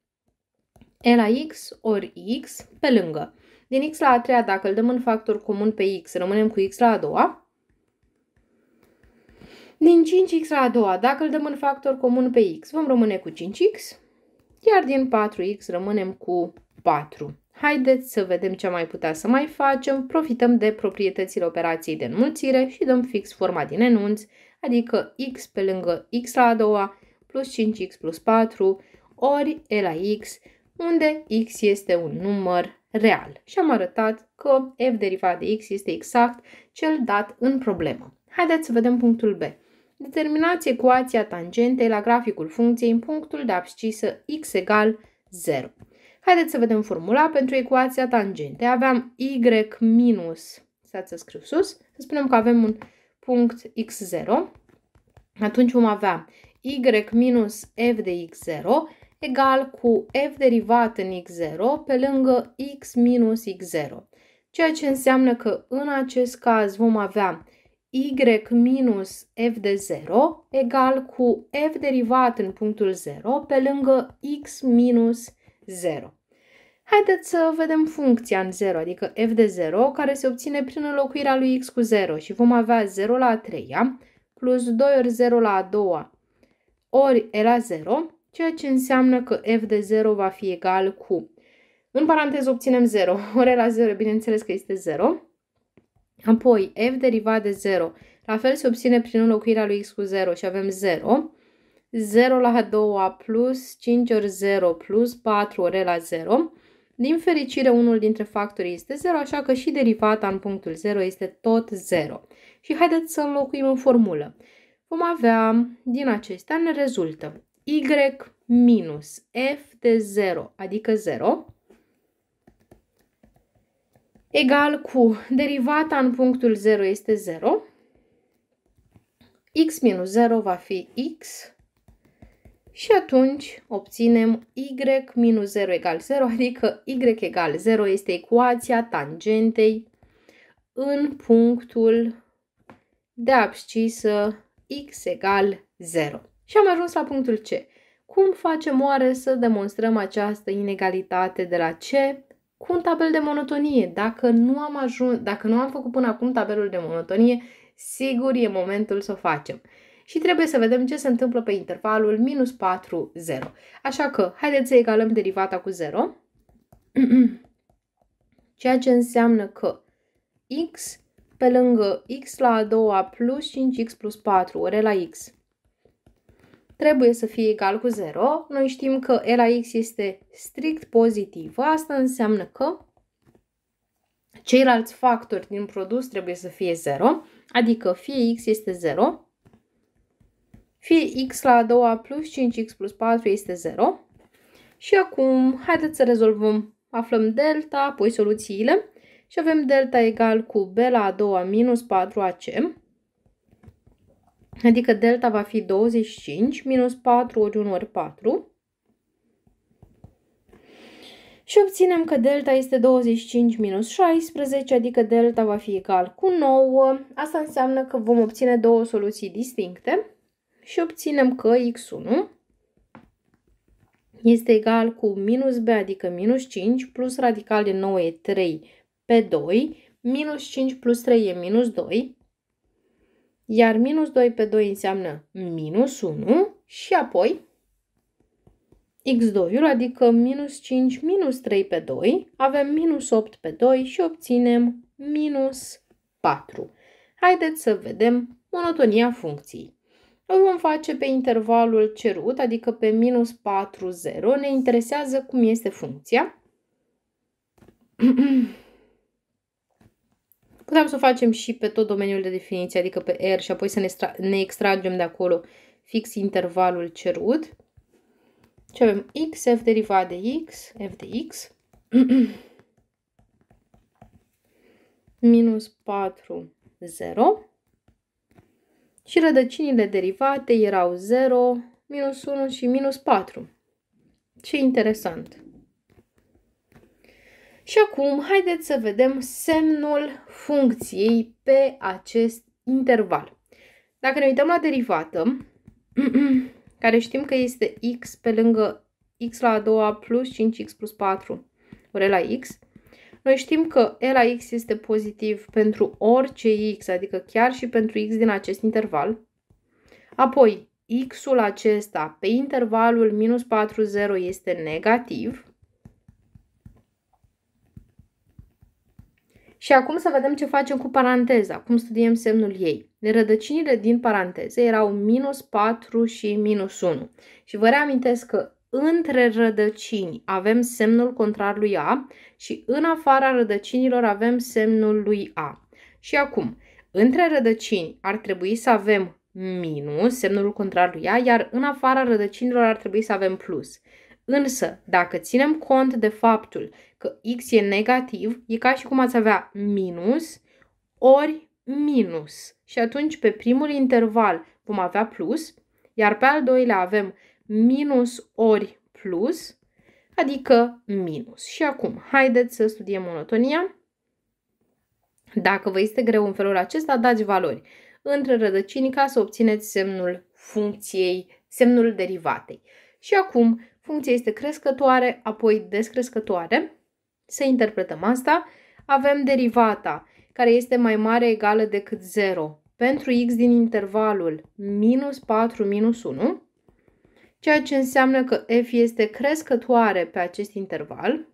e la x ori x pe lângă. Din x la a treia, dacă îl dăm în factor comun pe x, rămânem cu x la a doua. Din 5x la a doua, dacă îl dăm în factor comun pe x, vom rămâne cu 5x, iar din 4x rămânem cu 4. Haideți să vedem ce mai putea să mai facem, profităm de proprietățile operației de înmulțire și dăm fix forma din enunț, adică x pe lângă x la a doua, plus 5x plus 4, ori e la x, unde x este un număr real. Și am arătat că f derivat de x este exact cel dat în problemă. Haideți să vedem punctul B. Determinați ecuația tangentei la graficul funcției în punctul de abscisă x egal 0. Haideți să vedem formula pentru ecuația tangente. Aveam y minus, stați să scriu sus, să spunem că avem un punct x0, atunci vom avea y minus f de x0 egal cu f derivat în x0 pe lângă x minus x0, ceea ce înseamnă că în acest caz vom avea y minus f de 0 egal cu f derivat în punctul 0 pe lângă x minus 0. Haideți să vedem funcția în 0, adică f de 0, care se obține prin înlocuirea lui x cu 0 și vom avea 0 la a treia plus 2 ori 0 la a doua ori e la 0, ceea ce înseamnă că f de 0 va fi egal cu, în paranteză obținem 0, ori e la 0 bineînțeles că este 0, apoi f derivat de 0, la fel se obține prin înlocuirea lui x cu 0 și avem 0, 0 la a plus 5 ori 0 plus 4 ori la 0. Din fericire, unul dintre factorii este 0, așa că și derivata în punctul 0 este tot 0. Și haideți să înlocuim în formulă. Vom avea, din acestea ne rezultă y minus f de 0, adică 0, egal cu derivata în punctul 0 este 0, x minus 0 va fi x și atunci obținem y minus 0 egal 0, adică y egal 0 este ecuația tangentei în punctul de abscisă x egal 0. Și am ajuns la punctul C. Cum facem oare să demonstrăm această inegalitate de la C? Cu un tabel de monotonie. Dacă nu am, ajuns, dacă nu am făcut până acum tabelul de monotonie, sigur e momentul să o facem și trebuie să vedem ce se întâmplă pe intervalul minus 4, 0. Așa că, haideți să egalăm derivata cu 0, ceea ce înseamnă că x pe lângă x la a doua plus 5x plus 4, ori la x, trebuie să fie egal cu 0. Noi știm că e la x este strict pozitivă, asta înseamnă că ceilalți factori din produs trebuie să fie 0, adică fie x este 0, fi x la a doua plus 5x plus 4 este 0. Și acum, haideți să rezolvăm. Aflăm delta, apoi soluțiile și avem delta egal cu b la a doua minus 4ac, adică delta va fi 25 minus 4 ori 1 ori 4. Și obținem că delta este 25 minus 16, adică delta va fi egal cu 9. Asta înseamnă că vom obține două soluții distincte și obținem că x1 este egal cu minus b, adică minus 5, plus radical din 9 e 3 pe 2, minus 5 plus 3 e minus 2, iar minus 2 pe 2 înseamnă minus 1 și apoi x 2 adică minus 5 minus 3 pe 2, avem minus 8 pe 2 și obținem minus 4. Haideți să vedem monotonia funcției. Noi vom face pe intervalul cerut, adică pe minus 4, 0. Ne interesează cum este funcția. Putem să o facem și pe tot domeniul de definiție, adică pe R și apoi să ne, ne extragem de acolo fix intervalul cerut. Și avem x, f derivat de x, f de x, minus 4, 0 și rădăcinile derivate erau 0, minus 1 și minus 4. Ce interesant! Și acum, haideți să vedem semnul funcției pe acest interval. Dacă ne uităm la derivată, care știm că este x pe lângă x la a doua plus 5x plus 4 ori la x, noi știm că e la x este pozitiv pentru orice x, adică chiar și pentru x din acest interval. Apoi, x-ul acesta pe intervalul minus 4, 0 este negativ. Și acum să vedem ce facem cu paranteza, cum studiem semnul ei. Rădăcinile din paranteze erau minus 4 și minus 1. Și vă reamintesc că între rădăcini avem semnul contrar lui A și în afara rădăcinilor avem semnul lui A. Și acum, între rădăcini ar trebui să avem minus, semnul contrar lui A, iar în afara rădăcinilor ar trebui să avem plus. Însă, dacă ținem cont de faptul că x e negativ, e ca și cum ați avea minus ori minus. Și atunci pe primul interval vom avea plus, iar pe al doilea avem minus ori plus, adică minus. Și acum, haideți să studiem monotonia. Dacă vă este greu în felul acesta, dați valori între rădăcini ca să obțineți semnul funcției, semnul derivatei. Și acum, funcția este crescătoare, apoi descrescătoare. Să interpretăm asta. Avem derivata, care este mai mare egală decât 0 pentru x din intervalul minus 4 minus 1 ceea ce înseamnă că f este crescătoare pe acest interval.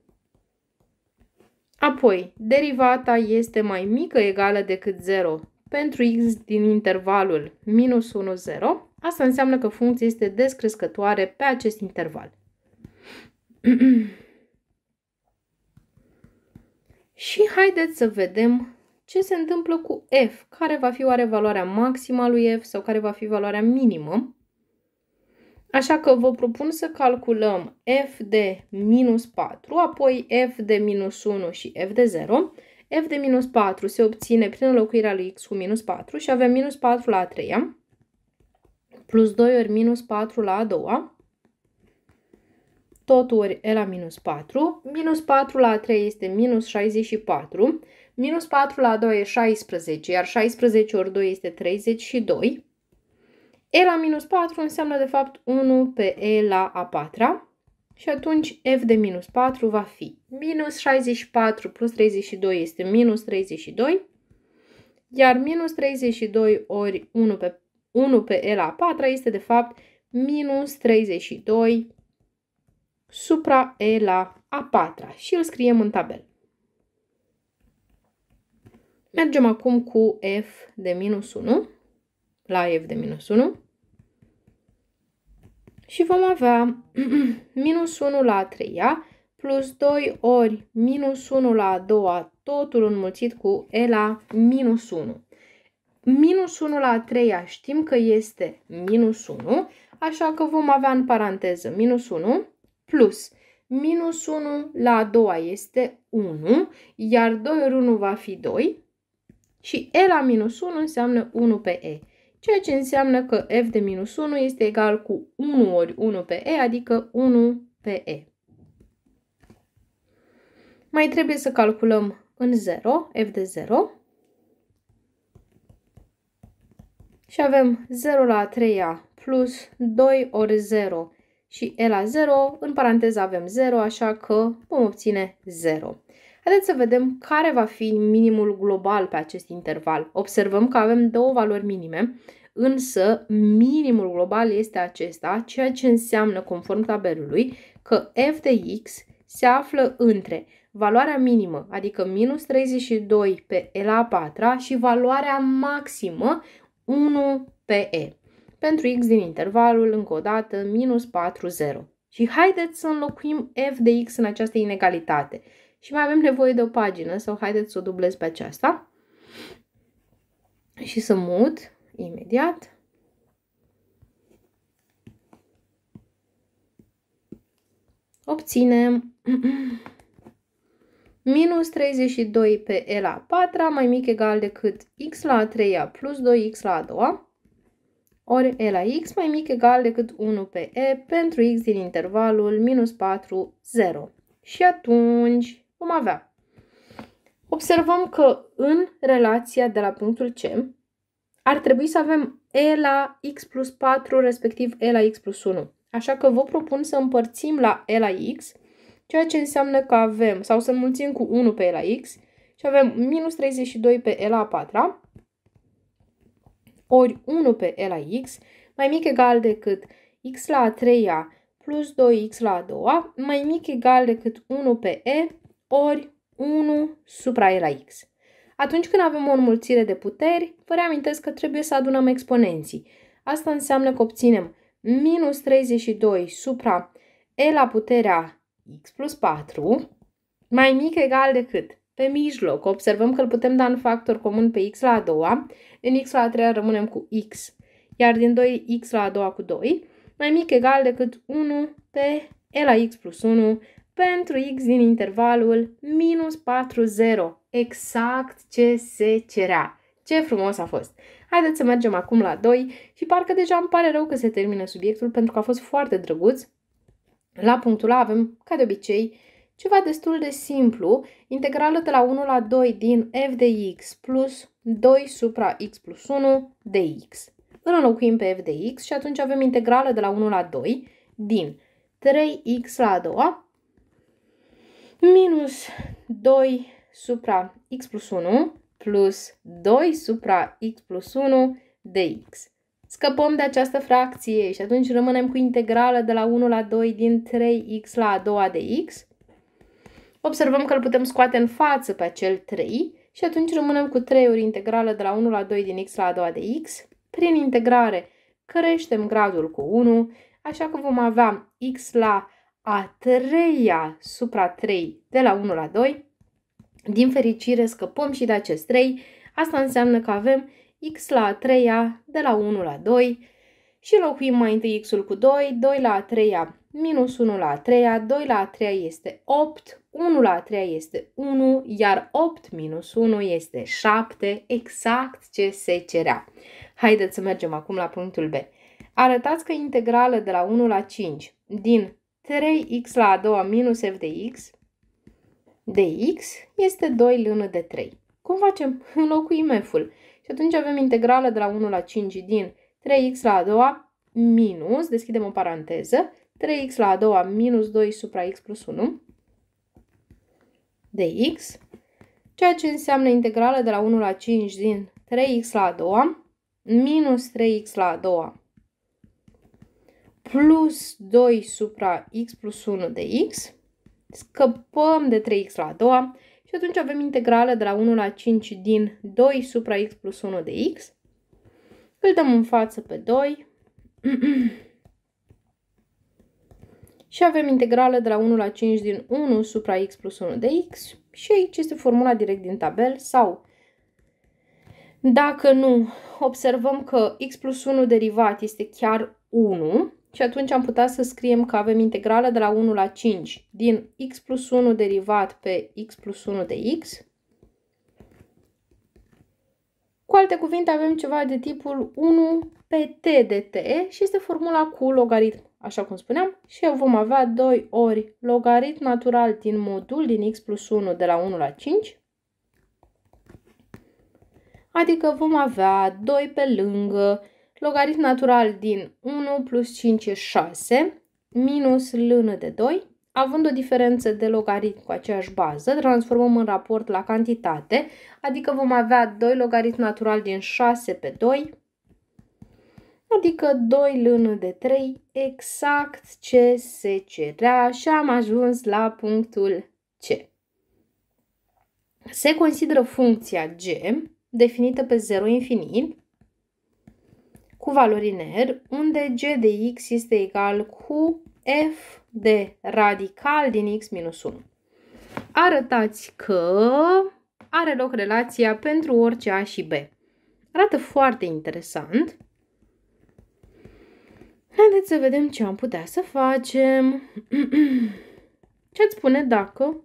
Apoi, derivata este mai mică egală decât 0 pentru x din intervalul minus 1, 0. Asta înseamnă că funcția este descrescătoare pe acest interval. Și haideți să vedem ce se întâmplă cu f, care va fi oare valoarea maximă a lui f sau care va fi valoarea minimă. Așa că vă propun să calculăm f de minus 4, apoi f de minus 1 și f de 0. f de minus 4 se obține prin înlocuirea lui x cu minus 4 și avem minus 4 la a treia plus 2 ori minus 4 la a doua, tot ori e la minus 4. Minus 4 la a 3 este minus 64. Minus 4 la a 2 e 16, iar 16 ori 2 este 32. E la minus 4 înseamnă de fapt 1 pe E la a patra și atunci F de minus 4 va fi minus 64 plus 32 este minus 32, iar minus 32 ori 1 pe, 1 pe E la a patra este de fapt minus 32 supra E la a patra și îl scriem în tabel. Mergem acum cu F de minus 1 la F de minus 1 și vom avea minus 1 la a treia plus 2 ori minus 1 la a doua, totul înmulțit cu e la minus 1. Minus 1 la a treia știm că este minus 1, așa că vom avea în paranteză minus 1 plus minus 1 la a doua este 1, iar 2 ori 1 va fi 2 și e la minus 1 înseamnă 1 pe e ceea ce înseamnă că f de minus 1 este egal cu 1 ori 1 pe e, adică 1 pe e. Mai trebuie să calculăm în 0, f de 0. Și avem 0 la 3 plus 2 ori 0 și e la 0, în paranteză avem 0, așa că vom obține 0. Haideți să vedem care va fi minimul global pe acest interval. Observăm că avem două valori minime, însă minimul global este acesta, ceea ce înseamnă, conform tabelului, că f de x se află între valoarea minimă, adică minus 32 pe e la 4 și valoarea maximă 1 pe e. Pentru x din intervalul, încă o dată, minus 4, 0. Și haideți să înlocuim f de x în această inegalitate și mai avem nevoie de o pagină sau haideți să o dublez pe aceasta și să mut imediat. Obținem minus 32 pe E la 4 mai mic egal decât x la 3 plus 2x la 2 ori E la x mai mic egal decât 1 pe E pentru x din intervalul minus 4, 0. Și atunci vom avea. Observăm că în relația de la punctul C ar trebui să avem E la x plus 4, respectiv E la x plus 1. Așa că vă propun să împărțim la E la x, ceea ce înseamnă că avem, sau să înmulțim cu 1 pe E la x, și avem minus 32 pe E la 4 ori 1 pe E la x, mai mic egal decât x la a treia plus 2x la a doua, mai mic egal decât 1 pe e ori 1 supra e la x. Atunci când avem o înmulțire de puteri, vă reamintesc că trebuie să adunăm exponenții. Asta înseamnă că obținem minus 32 supra e la puterea x plus 4 mai mic egal decât pe mijloc. Observăm că îl putem da în factor comun pe x la a doua, în x la a treia rămânem cu x, iar din 2 x la a doua cu 2, mai mic egal decât 1 pe e la x plus 1 pentru x din intervalul minus 4, 0. Exact ce se cerea. Ce frumos a fost! Haideți să mergem acum la 2 și parcă deja îmi pare rău că se termină subiectul pentru că a fost foarte drăguț. La punctul A avem, ca de obicei, ceva destul de simplu, integrală de la 1 la 2 din f de x plus 2 supra x plus 1 de x. Îl înlocuim pe f de x și atunci avem integrală de la 1 la 2 din 3x la a doua minus 2 supra x plus 1 plus 2 supra x plus 1 de x. Scăpăm de această fracție și atunci rămânem cu integrală de la 1 la 2 din 3x la a doua de x. Observăm că îl putem scoate în față pe acel 3 și atunci rămânem cu 3 ori integrală de la 1 la 2 din x la a doua de x. Prin integrare creștem gradul cu 1, așa că vom avea x la a treia supra 3 de la 1 la 2. Din fericire scăpăm și de acest 3. Asta înseamnă că avem x la a treia de la 1 la 2 și locuim mai întâi x-ul cu 2, 2 la a treia minus 1 la a treia, 2 la a treia este 8, 1 la a treia este 1, iar 8 minus 1 este 7, exact ce se cerea. Haideți să mergem acum la punctul B. Arătați că integrală de la 1 la 5 din 3x la a doua minus f de x de x este 2 lână de 3. Cum facem? Înlocuim f-ul. Și atunci avem integrală de la 1 la 5 din 3x la a doua minus, deschidem o paranteză, 3x la a doua minus 2 supra x plus 1 de x, ceea ce înseamnă integrală de la 1 la 5 din 3x la a doua minus 3x la a doua plus 2 supra x plus 1 de x, scăpăm de 3x la a doua și atunci avem integrală de la 1 la 5 din 2 supra x plus 1 de x. Îl dăm în față pe 2. și avem integrală de la 1 la 5 din 1 supra x plus 1 de x. Și aici este formula direct din tabel sau dacă nu, observăm că x plus 1 derivat este chiar 1, și atunci am putea să scriem că avem integrală de la 1 la 5 din x plus 1 derivat pe x plus 1 de x. Cu alte cuvinte avem ceva de tipul 1 pe t de t și este formula cu logaritm, așa cum spuneam, și eu vom avea 2 ori logaritm natural din modul din x plus 1 de la 1 la 5 adică vom avea 2 pe lângă Logaritm natural din 1 plus 5 e 6, minus ln de 2. Având o diferență de logaritm cu aceeași bază, transformăm în raport la cantitate, adică vom avea 2 logaritm natural din 6 pe 2, adică 2 lână de 3, exact ce se cerea și am ajuns la punctul C. Se consideră funcția G, definită pe 0 infinit, cu valori în R, unde g de x este egal cu f de radical din x minus 1. Arătați că are loc relația pentru orice A și B. Arată foarte interesant. Haideți să vedem ce am putea să facem. Ce-ați spune dacă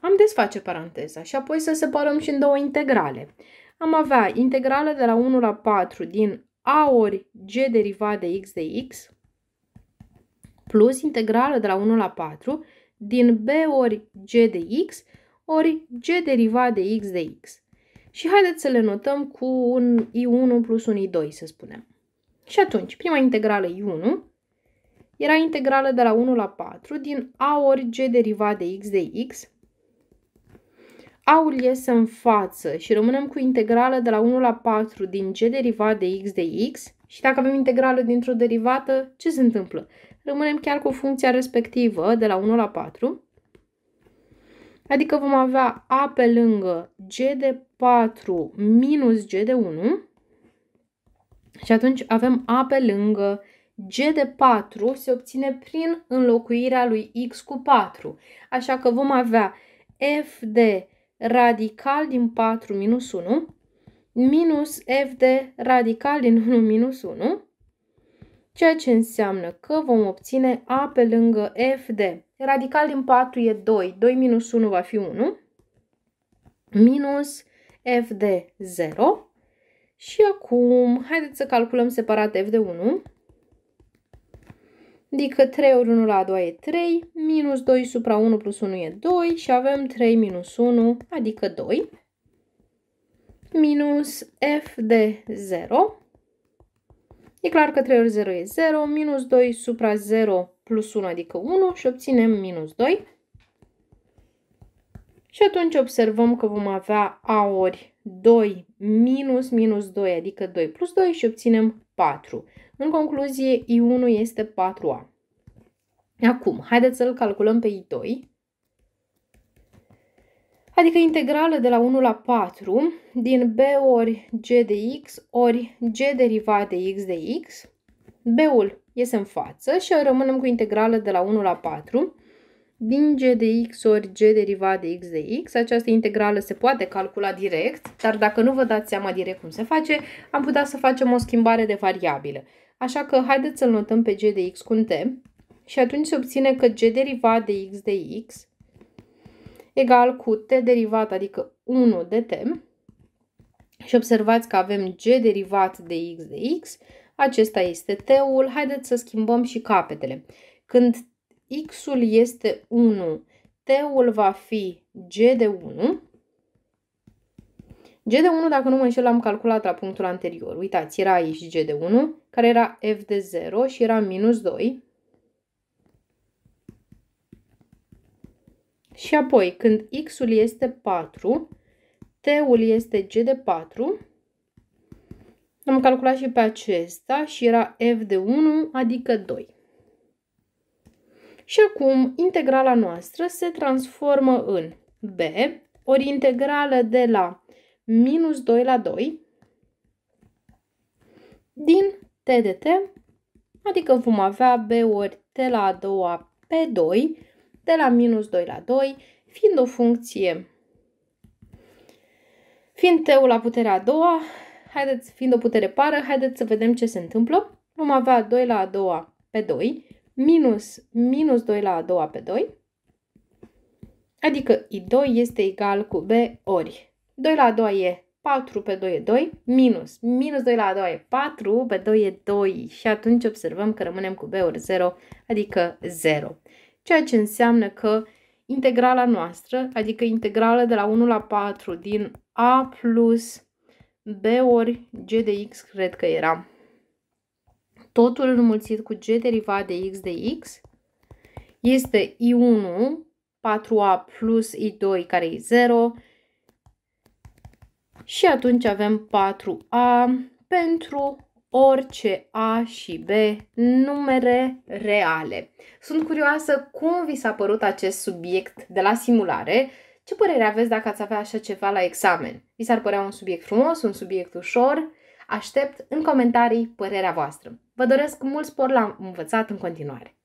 am desface paranteza și apoi să separăm și în două integrale. Am avea integrală de la 1 la 4 din a ori g derivat de x de x plus integrală de la 1 la 4 din b ori g de x ori g derivat de x de x. Și haideți să le notăm cu un i1 plus un i2, să spunem. Și atunci, prima integrală i1 era integrală de la 1 la 4 din a ori g derivat de x de x a A-ul iese în față și rămânem cu integrală de la 1 la 4 din g derivat de x de x. Și dacă avem integrală dintr-o derivată, ce se întâmplă? Rămânem chiar cu funcția respectivă de la 1 la 4. Adică vom avea a pe lângă g de 4 minus g de 1. Și atunci avem a pe lângă G de 4 se obține prin înlocuirea lui X cu 4. Așa că vom avea F de radical din 4 minus 1 minus f de radical din 1 minus 1, ceea ce înseamnă că vom obține a pe lângă f de radical din 4 e 2, 2 minus 1 va fi 1, minus f de 0 și acum haideți să calculăm separat f de 1, Adică 3 ori 1 la a doua e 3, minus 2 supra 1 plus 1 e 2 și avem 3 minus 1, adică 2, minus f de 0. E clar că 3 ori 0 e 0, minus 2 supra 0 plus 1, adică 1 și obținem minus 2. Și atunci observăm că vom avea a ori 2 minus minus 2, adică 2 plus 2 și obținem 4. În concluzie, I1 este 4A. Acum, haideți să-l calculăm pe I2. Adică integrală de la 1 la 4 din b ori g de x ori g derivat de x de x. B-ul iese în față și rămânem cu integrală de la 1 la 4 din g de x ori g derivat de x de x. Această integrală se poate calcula direct, dar dacă nu vă dați seama direct cum se face, am putea să facem o schimbare de variabilă. Așa că haideți să-l notăm pe g de x cu un t. Și atunci se obține că g derivat de x de x egal cu t derivat, adică 1 de t. Și observați că avem g derivat de x de x, acesta este t-ul. Haideți să schimbăm și capetele. Când x-ul este 1, t-ul va fi g de 1 G1, dacă nu mă înșel, l am calculat la punctul anterior. Uitați, era aici G1, care era F de 0 și era minus 2. Și apoi, când X-ul este 4, T-ul este G de 4, am calculat și pe acesta și era F de 1, adică 2. Și acum, integrala noastră se transformă în B, ori integrală de la minus 2 la 2 din t de t, adică vom avea b ori t la a doua p 2 de la minus 2 la 2, fiind o funcție, fiind t-ul la puterea a doua, haideți, fiind o putere pară, haideți să vedem ce se întâmplă. Vom avea 2 la a doua p 2, minus, minus 2 la a doua p 2, adică i2 este egal cu b ori 2 la 2 e 4 pe 2 e 2, minus. Minus 2 la 2 e 4, pe 2 e 2 și atunci observăm că rămânem cu B-uri 0, adică 0. Ceea ce înseamnă că integrala noastră, adică integrala de la 1 la 4 din A plus B ori G de X, cred că era. Totul înmulțit cu G derivat de X de X este I1, 4A plus I2 care e 0 și atunci avem 4A pentru orice A și B numere reale. Sunt curioasă cum vi s-a părut acest subiect de la simulare. Ce părere aveți dacă ați avea așa ceva la examen? Vi s-ar părea un subiect frumos, un subiect ușor? Aștept în comentarii părerea voastră. Vă doresc mult spor la învățat în continuare!